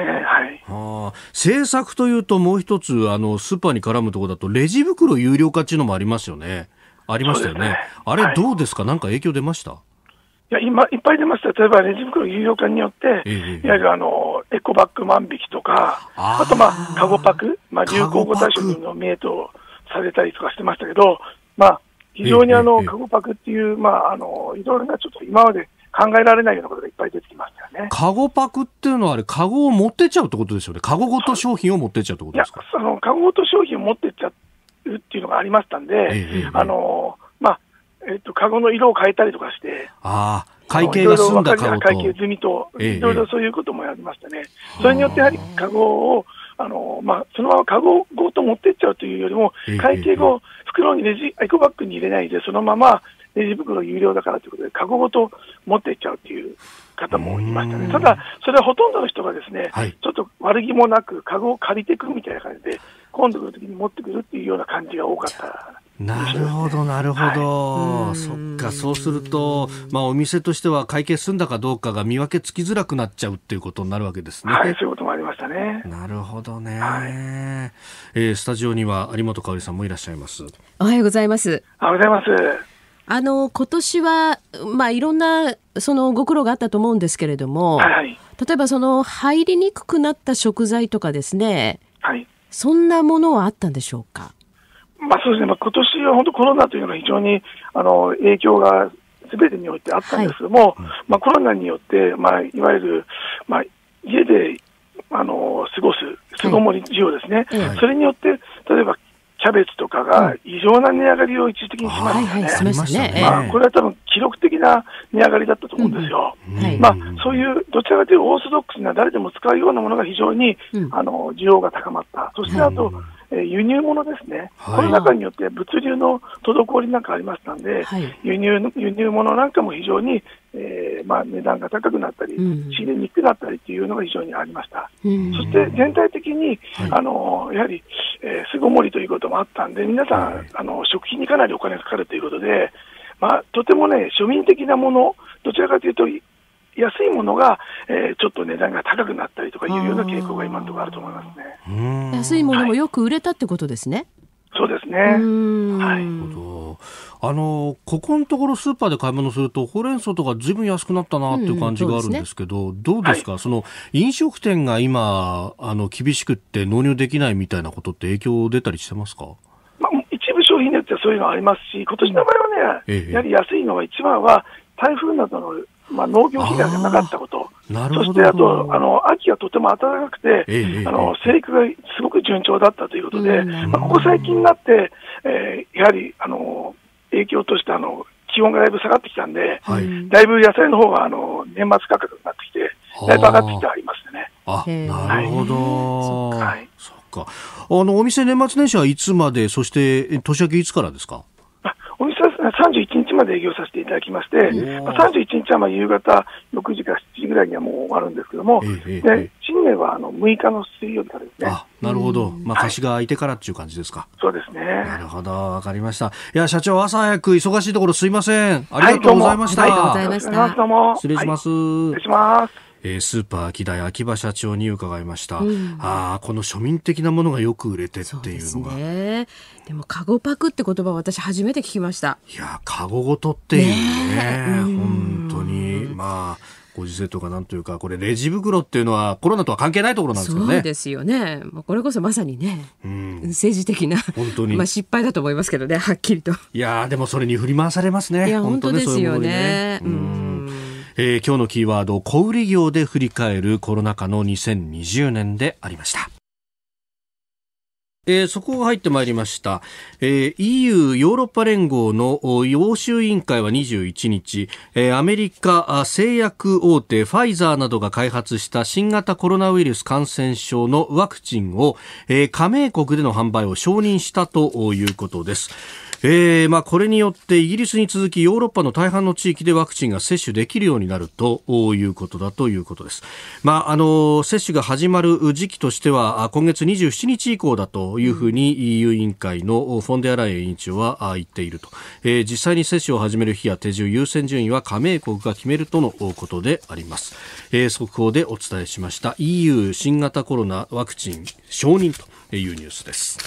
あ政策というともう一つあのスーパーに絡むところだとレジ袋有料化っていうのもありますよね。ありましたよね。ねあれどうですか、はい、なんか影響出ましたいや今いっぱい出ました、例えばレジ袋有料化によって、えいわゆるあのエコバッグ万引きとか、あと、まあ、カゴパク、まあ、流行語大賞の名とされたりとかしてましたけど、まあ、非常にあの、カゴパクっていう、まあ、あのいろいろなちょっと今まで考えられないようなことがいっぱい出てきましたよね。カゴパクっていうのはあれ、カゴを持ってっちゃうってことですよね。カゴごと商品を持ってっちゃうってことですかその、カゴごと商品を持ってっちゃうっていうのがありましたんで、えー、あのまあ、えっ、ー、と、カゴの色を変えたりとかして、ああ、会計が済んだカゴと。会計済みと、いろいろそういうこともやりましたね。えー、それによってやはりカゴを、あのまあ、そのままカゴごと持ってっちゃうというよりも、会計後、袋にレジ、エコバッグに入れないで、そのままレジ袋有料だからということで、籠ごと持っていっちゃうっていう方もいましたね。ただ、それはほとんどの人がですね、はい、ちょっと悪気もなく、籠を借りてくるみたいな感じで、今度の時に持ってくるっていうような感じが多かった。なるほど、なるほど、はい、そっか、そうすると、まあ、お店としては会計済んだかどうかが見分けつきづらくなっちゃうっていうことになるわけですね。はい、そういうこともありましたね。なるほどね。はい、えー、スタジオには有本香さんもいらっしゃいます。おはようございます。おはようございます。あの今年は、まあ、いろんなそのご苦労があったと思うんですけれども、はい、例えばその入りにくくなった食材とかですね、はい、そんなものはあったんでしょうか、まあ、そうですね、まあ、今年は本当、コロナというのは非常にあの影響がすべてにおいてあったんですけども、はい、まあ、コロナによって、まあ、いわゆる、まあ、家であの過ごす、巣ごもり需要ですね、はい、それによって、例えばキャベツとかが異常な値上がりを一時的にしましたね。まあ、これは多分記録的な値上がりだったと思うんですよ。うんはい、まあ、そういう、どちらかというとオーソドックスな誰でも使うようなものが非常に、うん、あの、需要が高まった。そしてあと、はい輸入物ですね、はい、コロナ禍によって物流の滞りなんかありましたんで、はい、輸入輸入物なんかも非常に、えーまあ、値段が高くなったり、仕入れにくくなったりというのが非常にありました、うん、そして全体的に、はい、あのやはり、えー、巣ごもりということもあったんで、皆さん、あの食品にかなりお金がかかるということで、まあ、とてもね、庶民的なもの、どちらかというと、安いものが、えー、ちょっと値段が高くなったりとかいうような傾向が今のところあると思いますね。安いものもよく売れたってことですね。はいそうですね。はい。あのここのところスーパーで買い物するとほうれん草とかずいぶん安くなったなっていう感じがあるんですけど、うんうね、どうですか、はい、その飲食店が今あの厳しくって納入できないみたいなことって影響出たりしてますか？まあ一部商品によってはそういうのありますし、今年の場合はね、ええ、やはり安いのは一番は台風などのまあ、農業被害がなかったこと、そしてあとあの秋がとても暖かくて、えー、あの生育がすごく順調だったということで、まあ、ここ最近になって、えー、やはりあの影響としてあの気温がだいぶ下がってきたんで、はい、だいぶ野菜の方があの年末価格になってきて、だいぶ上がってきてありますね。あなるほど、はい、そっか、はい、あのお店、年末年始はいつまで、そして年明けいつからですか。31日まで営業させていただきまして、まあ、31日はまあ夕方6時から7時ぐらいにはもう終わるんですけども、ええ、で新年はあの6日の水曜日からですね。なるほど、まあ、貸しが空いてからっていう感じですか。そうですね。なるほど、わかりました。いや、社長、朝早く忙しいところすいません。ありがとうございました。はい、ありがとうございました。失礼します。はい、失礼します。えー、スーパー秋田秋葉社長に伺いました、うん、ああこの庶民的なものがよく売れてっていうのがね、でもカゴパクって言葉私初めて聞きましたいやカゴごとっていうねね、うん、本当にまあご時世とかなんというかこれレジ袋っていうのはコロナとは関係ないところなんですよね。そうですよね。これこそまさにね、うん、政治的な本当にまあ失敗だと思いますけどねはっきりと。いやでもそれに振り回されますね。いや本当ですよね。ねうん今日のキーワード小売業で振り返るコロナ禍の2020年でありましたえー、が入ってまいりました、えー、EU ヨーロッパ連合の欧州委員会は21日、えー、アメリカ製薬大手ファイザーなどが開発した新型コロナウイルス感染症のワクチンを、えー、加盟国での販売を承認したということです、えー、まあ、これによってイギリスに続きヨーロッパの大半の地域でワクチンが接種できるようになるということだということです、まあ、あの接種が始まる時期としては今月27日以降だというふうに EU 委員会のフォンデアライエン委員長は言っていると、えー、実際に接種を始める日や手順優先順位は加盟国が決めるとのことであります、えー、速報でお伝えしました EU 新型コロナワクチン承認というニュースです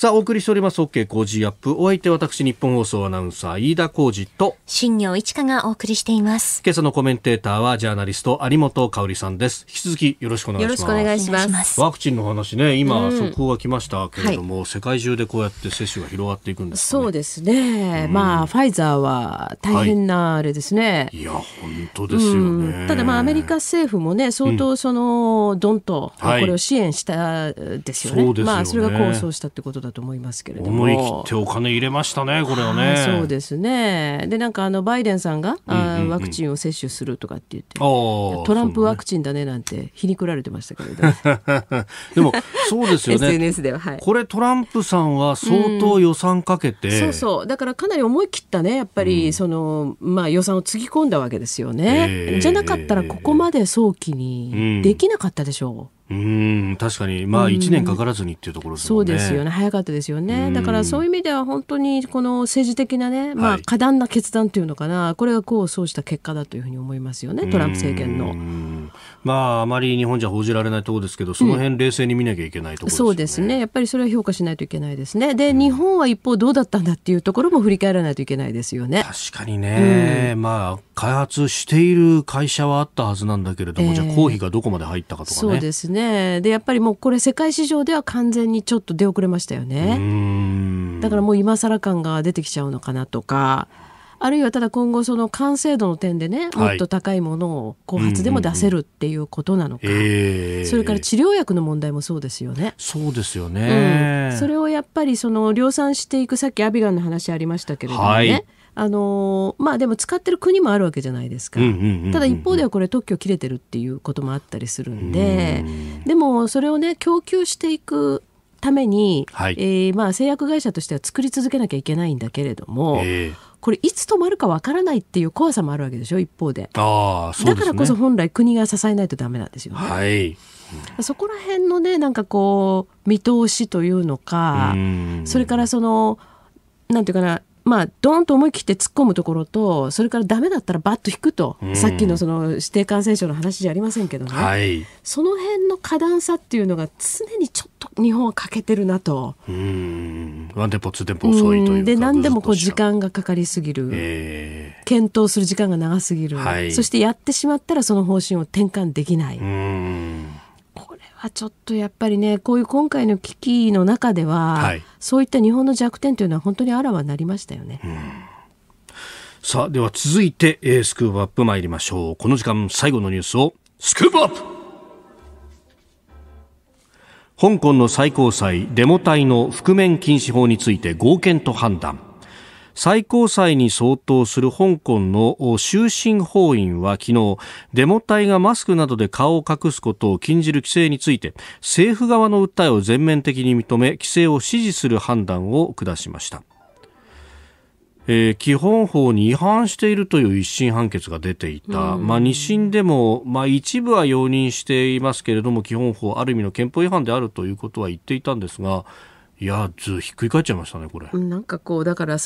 さあ、お送りしております OK 工事アップ。お相手私、日本放送アナウンサー、飯田工事と、新業一華がお送りしています。今朝のコメンテーターは、ジャーナリスト、有本香さんです。引き続きよろしくお願いします。よろしくお願いします。ワクチンの話ね、今、速報が来ましたけれども、はい、世界中でこうやって接種が広がっていくんです、ね、そうですね。うん、まあ、ファイザーは大変なあれですね。はい、いや、本当ですよね。うん、ただ、まあ、アメリカ政府もね、相当その、ど、うんと、これを支援したですよね。はい、よねまあ、それが構想したってことだだと思いますけれども思い切ってお金入れましたねこれはね、はあ、そうですねでなんかあのバイデンさんが、うんワクチンを接種するとかって言ってトランプワクチンだねなんて皮肉られてましたけれど、でもそうですよね SNS では、はい、これトランプさんは相当予算かけて、うん、そうそうだからかなり思い切ったねやっぱり、うん、そのまあ予算をつぎ込んだわけですよね、えー、じゃなかったらここまで早期にできなかったでしょう、えーうん確かに、まあ、1年かからずにっていうところ、ねうん、そうですよね早かったですよね、だからそういう意味では本当にこの政治的なね、まあ、過断な決断というのかな、はい、これが功を奏した結果だというふうに思いますよね、トランプ政権の。まあ、あまり日本じゃ報じられないところですけど、その辺冷静に見なきゃいけないところ、ねうん、そうですね、やっぱりそれは評価しないといけないですね、で、うん、日本は一方、どうだったんだっていうところも振り返らないといけないですよね確かにね、うん、まあ、開発している会社はあったはずなんだけれども、えー、じゃあ、公費がどこまで入ったかとか、ね、そうですね、でやっぱりもうこれ、世界市場では完全にちょっと出遅れましたよね。だからもう今更感が出てきちゃうのかなとか。あるいはただ今後その完成度の点でねもっと高いものを後発でも出せるっていうことなのか、それから治療薬の問題もそうですよね。そうですよね、うん、それをやっぱりその量産していくさっきアビガンの話ありましたけれどもね、はい、あのまあでも使ってる国もあるわけじゃないですか、ただ一方ではこれ特許切れてるっていうこともあったりするんで、んでもそれをね供給していくために、はい、えー、まあ、製薬会社としては作り続けなきゃいけないんだけれども、えーこれいつ止まるかわからないっていう怖さもあるわけでしょ一方であそう、ね、だからこそ本来国が支えないとダメなんですよね。はい、そこら辺のねなんかこう見通しというのかそれからそのなんていうかなまあ、ドーンと思い切って突っ込むところと、それからダメだったらバッと引くと、うん、さっきのその指定感染症の話じゃありませんけどね、はい、その辺の過段さっていうのが常にちょっと日本は欠けてるなと。うんワンデポ、ツデポ遅いというで、何でもこう時間がかかりすぎる、えー、検討する時間が長すぎる、はい、そしてやってしまったらその方針を転換できない。うんはちょっとやっぱりねこういう今回の危機の中では、はい、そういった日本の弱点というのは本当にあらわになりましたよね。さあでは続いて、えスクープアップ参りましょうこの時間最後のニュースをスクープアップ香港の最高裁デモ隊の覆面禁止法について合憲と判断最高裁に相当する香港の終身法院は昨日デモ隊がマスクなどで顔を隠すことを禁じる規制について政府側の訴えを全面的に認め規制を支持する判断を下しました。えー、基本法に違反しているという一審判決が出ていた、まあ、二審でも、まあ、一部は容認していますけれども基本法ある意味の憲法違反であるということは言っていたんですがいやずひっくり返っちゃいましたねこれなんかこうだからい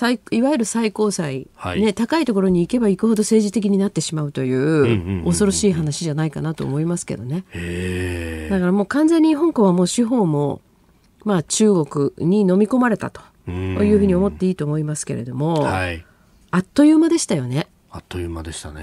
わゆる最高裁、はい、ね、高いところに行けば行くほど政治的になってしまうという恐ろしい話じゃないかなと思いますけどね。だからもう完全に香港はもう司法も、まあ、中国に飲み込まれたというふうに思っていいと思いますけれども、はい、あっという間でしたよね。あっという間でしたね。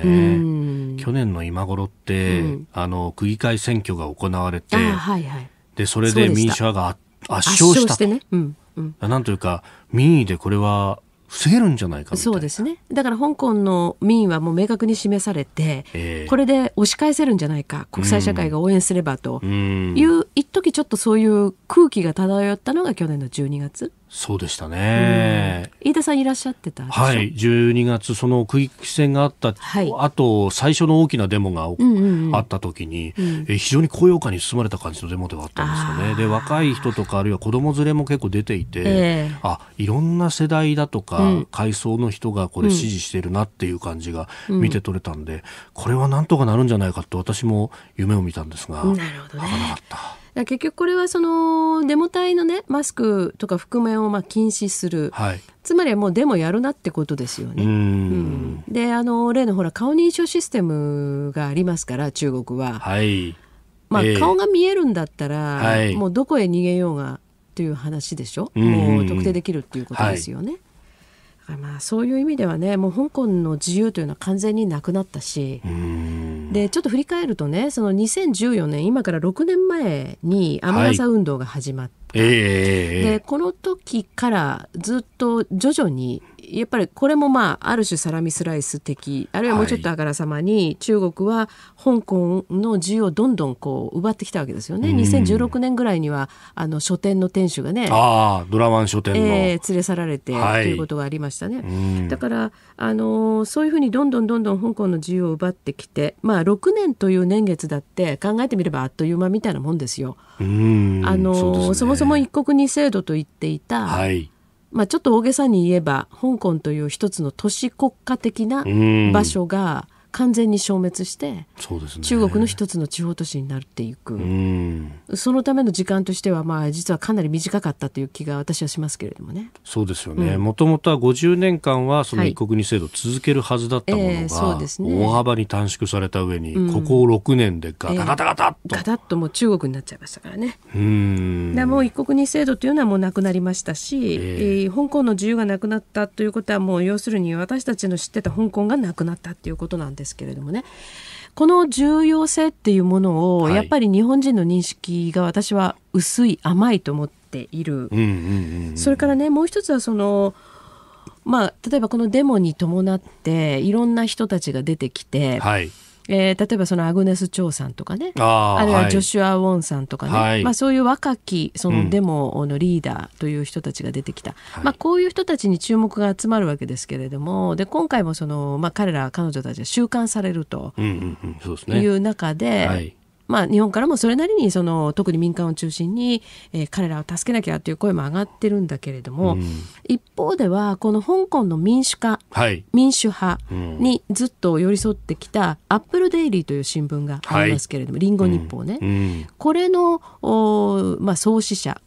去年の今頃って、うん、あの区議会選挙が行われて、はいはい、でそれで民主派が圧圧勝してね、うんうん、なんというか民意でこれは防げるんじゃないかそうですねだから香港の民意はもう明確に示されて、えー、これで押し返せるんじゃないか国際社会が応援すればという、うん、一時ちょっとそういう空気が漂ったのが去年の12月そうでしたね、飯田さんいらっしゃってたはい12月その区域戦があった、はい、あと最初の大きなデモが、あった時に、え非常に高揚感に包まれた感じのデモではあったんですよねで若い人とかあるいは子供連れも結構出ていて、えー、あいろんな世代だとか、階層の人がこれ支持してるなっていう感じが見て取れたんで、これはなんとかなるんじゃないかと私も夢を見たんですがなるほど、ね、なかなかった。結局これはそのデモ隊のねマスクとか覆面をまあ禁止する、はい、つまりもうデモやるなってことですよね。うん、であの例のほら顔認証システムがありますから中国は、はいまあ、えー、顔が見えるんだったら、はい、もうどこへ逃げようがという話でしょ、うもう特定できるっていうことですよね。まあそういう意味ではねもう香港の自由というのは完全になくなったし。でちょっと振り返るとねその2014年今から6年前に雨傘運動が始まって、はいえー、でこの時からずっと徐々にやっぱりこれもまあある種サラミスライス的あるいはもうちょっとあからさまに、中国は香港の自由をどんどんこう奪ってきたわけですよね、うん、2016年ぐらいにはあの書店の店主がねあドラマン書店の、えー、連れ去られて、はい、ということがありましたね、うん、だからあのそういうふうにどんどんどんどん香港の自由を奪ってきて、まあ、6年という年月だって考えてみればあっという間みたいなもんですよ。うん、あのそ、ね,、もそも一国二制度と言っていた、はいまあ、ちょっと大げさに言えば香港という一つの都市国家的な場所が、うん完全に消滅して、そうですね、中国の一つの地方都市になっていく、うん、そのための時間としては、まあ、実はかなり短かったという気が私はしますけれどもね。そうですよね、もともとは50年間はその一国二制度続けるはずだったものが、はいえーね、大幅に短縮された上に、うん、ここ6年でガタガタガタッと、えー、ガタッともう中国になっちゃいましたからね。うんだもう一国二制度というのはもうなくなりましたし、えー、えー、香港の自由がなくなったということはもう要するに私たちの知ってた香港がなくなったということなんですですけれどもねこの重要性っていうものを、はい、やっぱり日本人の認識が私は薄い甘いと思っている、うんうんうんうん、それからねもう一つはそのまあ例えばこのデモに伴っていろんな人たちが出てきて、はいえー、例えばそのアグネス・チョウさんとかねあるいはジョシュア・ウォンさんとかね、はい、まあ、そういう若きそのデモのリーダーという人たちが出てきた、うん、まあ、こういう人たちに注目が集まるわけですけれどもで今回もその、まあ、彼ら彼女たちは収監されるという中で。うんうんうんまあ、日本からもそれなりにその特に民間を中心に、えー、彼らを助けなきゃという声も上がってるんだけれども、うん、一方ではこの香港の民主化、はい、民主派にずっと寄り添ってきたアップルデイリーという新聞がありますけれども、はい、リンゴ日報ね、うん、これのお、まあ、創始者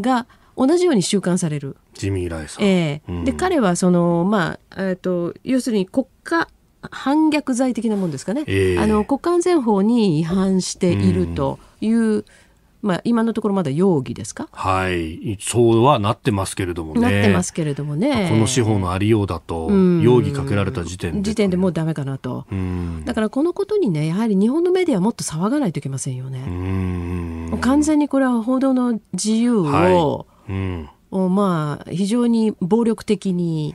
が、はい同じように収監される。ジミー・ライさん。えーうん、で、彼はその、まあ、えっ、ー、と、要するに国家反逆罪的なもんですかね、えー、あの国家安全法に違反しているという、うんまあ、今のところまだ容疑ですかはいそうはなってますけれどもねなってますけれどもねこの司法のありようだと容疑かけられた時点で時点でもうだめかなとだからこのことにねやはり日本のメディアはもっと騒がないといけませんよね完全にこれは報道の自由を、はい、うん、をまあ非常に暴力的に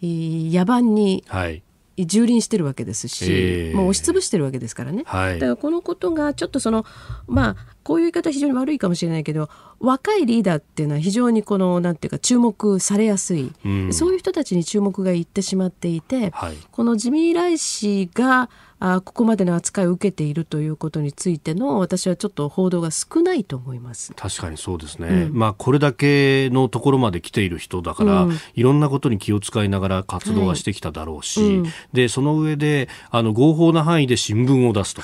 野蛮に、はい蹂躙してるわけですし、えー、もう押しつぶしてるわけですからね、はい、だからこのことがちょっとそのまあこういう言い方非常に悪いかもしれないけど若いリーダーっていうのは非常にこのなんていうか注目されやすい、うん、そういう人たちに注目がいってしまっていて、はい、このジミー・ライ氏があここまでの扱いを受けているということについての私はちょっと報道が少ないと思います確かにそうですね、うん、まあ、これだけのところまで来ている人だから、うん、いろんなことに気を使いながら活動はしてきただろうし、はいうん、でその上であの合法な範囲で新聞を出すと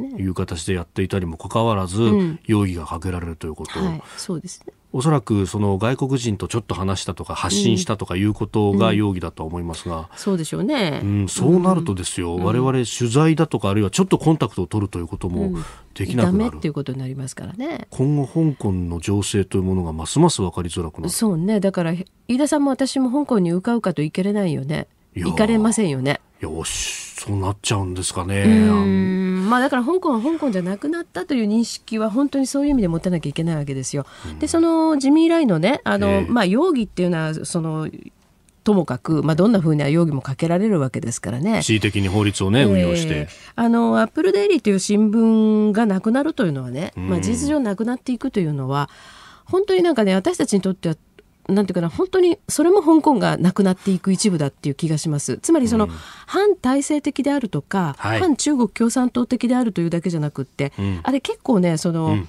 いう形でやっていたにもかかわらず、容疑がかけられるということ、はい、そうですねおそらくその外国人とちょっと話したとか発信したとかいうことが容疑だと思いますが、うんうん、そうでしょうね、うん、そうなるとですよ、うん、我々取材だとかあるいはちょっとコンタクトを取るということもできなくなる、っていうことになりますからね今後香港の情勢というものがますます分かりづらくなるそうねだから飯田さんも私も香港にうかうかと行けれないよね行かれませんよねよしそうなっちゃうんですかね。まあ、だから香港は香港じゃなくなったという認識は本当にそういう意味で持たなきゃいけないわけですよ。うん、でそのジミー・ライのねあの、まあ、容疑っていうのはそのともかく、まあ、どんなふうな容疑もかけられるわけですからね。恣意的に法律をね、運用して。あの、アップルデイリーという新聞がなくなるというのはね、まあ、事実上なくなっていくというのは、本当になんかね、私たちにとってはなんていうかな本当にそれも香港がなくなっていく一部だっていう気がしますつまりその、うん、反体制的であるとか、はい、反中国共産党的であるというだけじゃなくって、うん、あれ結構ねその、うん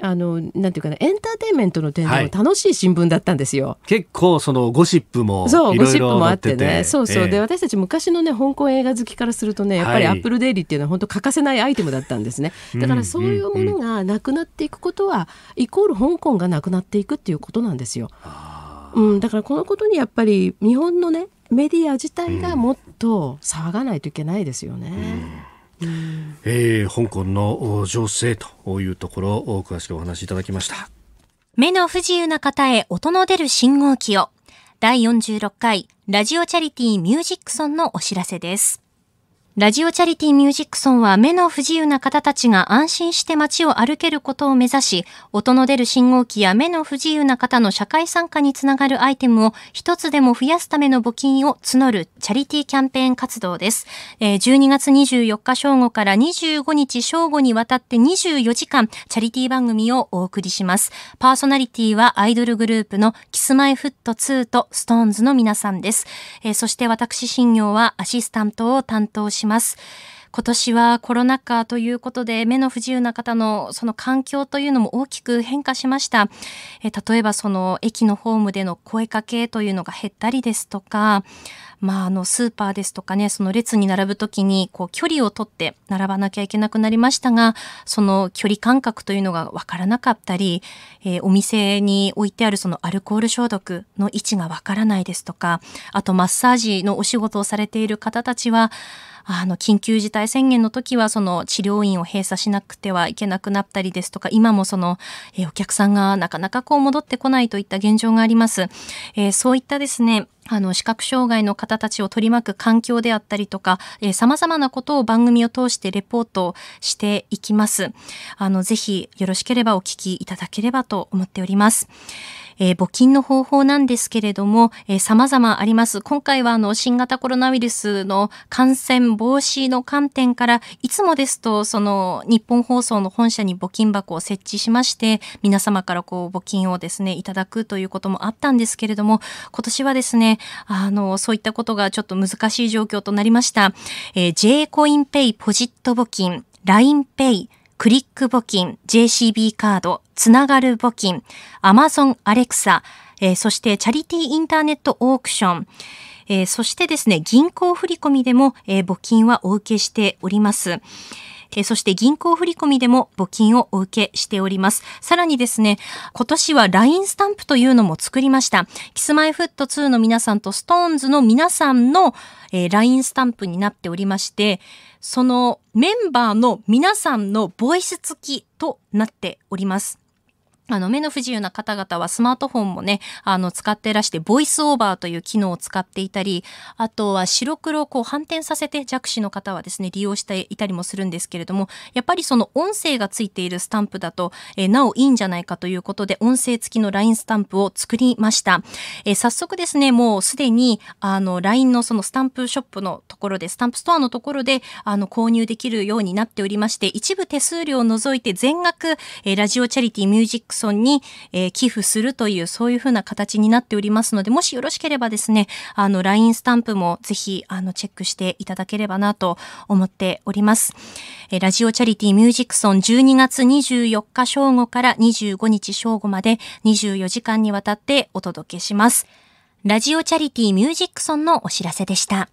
あのなんていうかなエンターテインメントの点でも楽しい新聞だったんですよ。はい、結構そのゴシップもそうゴシップもあってねそうそう、えー、で私たち昔のね香港映画好きからするとねやっぱりアップルデイリーっていうのは本当欠かせないアイテムだったんですね。だからそういうものがなくなっていくことは、イコール香港がなくなっていくっていうことなんですよ。うん、だからこのことにやっぱり日本のねメディア自体がもっと騒がないといけないですよね。うんえー、香港の情勢というところを詳しくお話しいただきました目の不自由な方へ音の出る信号機を第46回ラジオチャリティーミュージックソンのお知らせですラジオチャリティミュージックソンは目の不自由な方たちが安心して街を歩けることを目指し、音の出る信号機や目の不自由な方の社会参加につながるアイテムを一つでも増やすための募金を募るチャリティーキャンペーン活動です。12月24日正午から25日正午にわたって24時間チャリティー番組をお送りします。パーソナリティはアイドルグループのキスマイフット2とストーンズの皆さんです。そして私信業はアシスタントを担当します。ます。今年はコロナ禍ということで目の不自由な方のその環境というのも大きく変化しました。え例えばその駅のホームでの声かけというのが減ったりですとか、まあ、あの、スーパーですとかね、その列に並ぶ時に、こう、距離をとって並ばなきゃいけなくなりましたが、その距離感覚というのがわからなかったり、えー、お店に置いてあるそのアルコール消毒の位置がわからないですとか、あとマッサージのお仕事をされている方たちは、あの、緊急事態宣言の時は、その治療院を閉鎖しなくてはいけなくなったりですとか、今もその、えお客さんがなかなかこう戻ってこないといった現状があります。えー、そういったですね、あの視覚障害の方たちを取り巻く環境であったりとか、えー、様々なことを番組を通してレポートしていきます。あの、ぜひよろしければお聞きいただければと思っております。えー、募金の方法なんですけれども、えー、様々あります。今回はあの新型コロナウイルスの感染防止の観点から、いつもですとその日本放送の本社に募金箱を設置しまして、皆様からこう募金をですね、いただくということもあったんですけれども、今年はですね、あの、そういったことがちょっと難しい状況となりました。えー、J コインペイポジット募金、l i n e ペイ、クリック募金、JCB カード、つながる募金、アマゾンアレクサ、えー、そしてチャリティーインターネットオークション、えー、そしてですね、銀行振込でも、えー、募金はお受けしております。えそして銀行振込でも募金をお受けしております。さらにですね、今年は LINE スタンプというのも作りました。キスマイフット2の皆さんと s トー t o n e の皆さんの、えー、LINE スタンプになっておりまして、そのメンバーの皆さんのボイス付きとなっております。あの、目の不自由な方々はスマートフォンもね、あの、使ってらして、ボイスオーバーという機能を使っていたり、あとは白黒をこう反転させて弱視の方はですね、利用していたりもするんですけれども、やっぱりその音声がついているスタンプだと、えー、なおいいんじゃないかということで、音声付きの LINE スタンプを作りました。えー、早速ですね、もうすでに、あの、LINE のそのスタンプショップのところで、スタンプストアのところで、あの、購入できるようになっておりまして、一部手数料を除いて全額、えー、ラジオチャリティミュージックソに、えー、寄付するという、そういうふうな形になっておりますので、もしよろしければですね、あの、LINE スタンプもぜひ、あの、チェックしていただければなと思っております。えー、ラジオチャリティミュージックソン12月24日正午から25日正午まで24時間にわたってお届けします。ラジオチャリティミュージックソンのお知らせでした。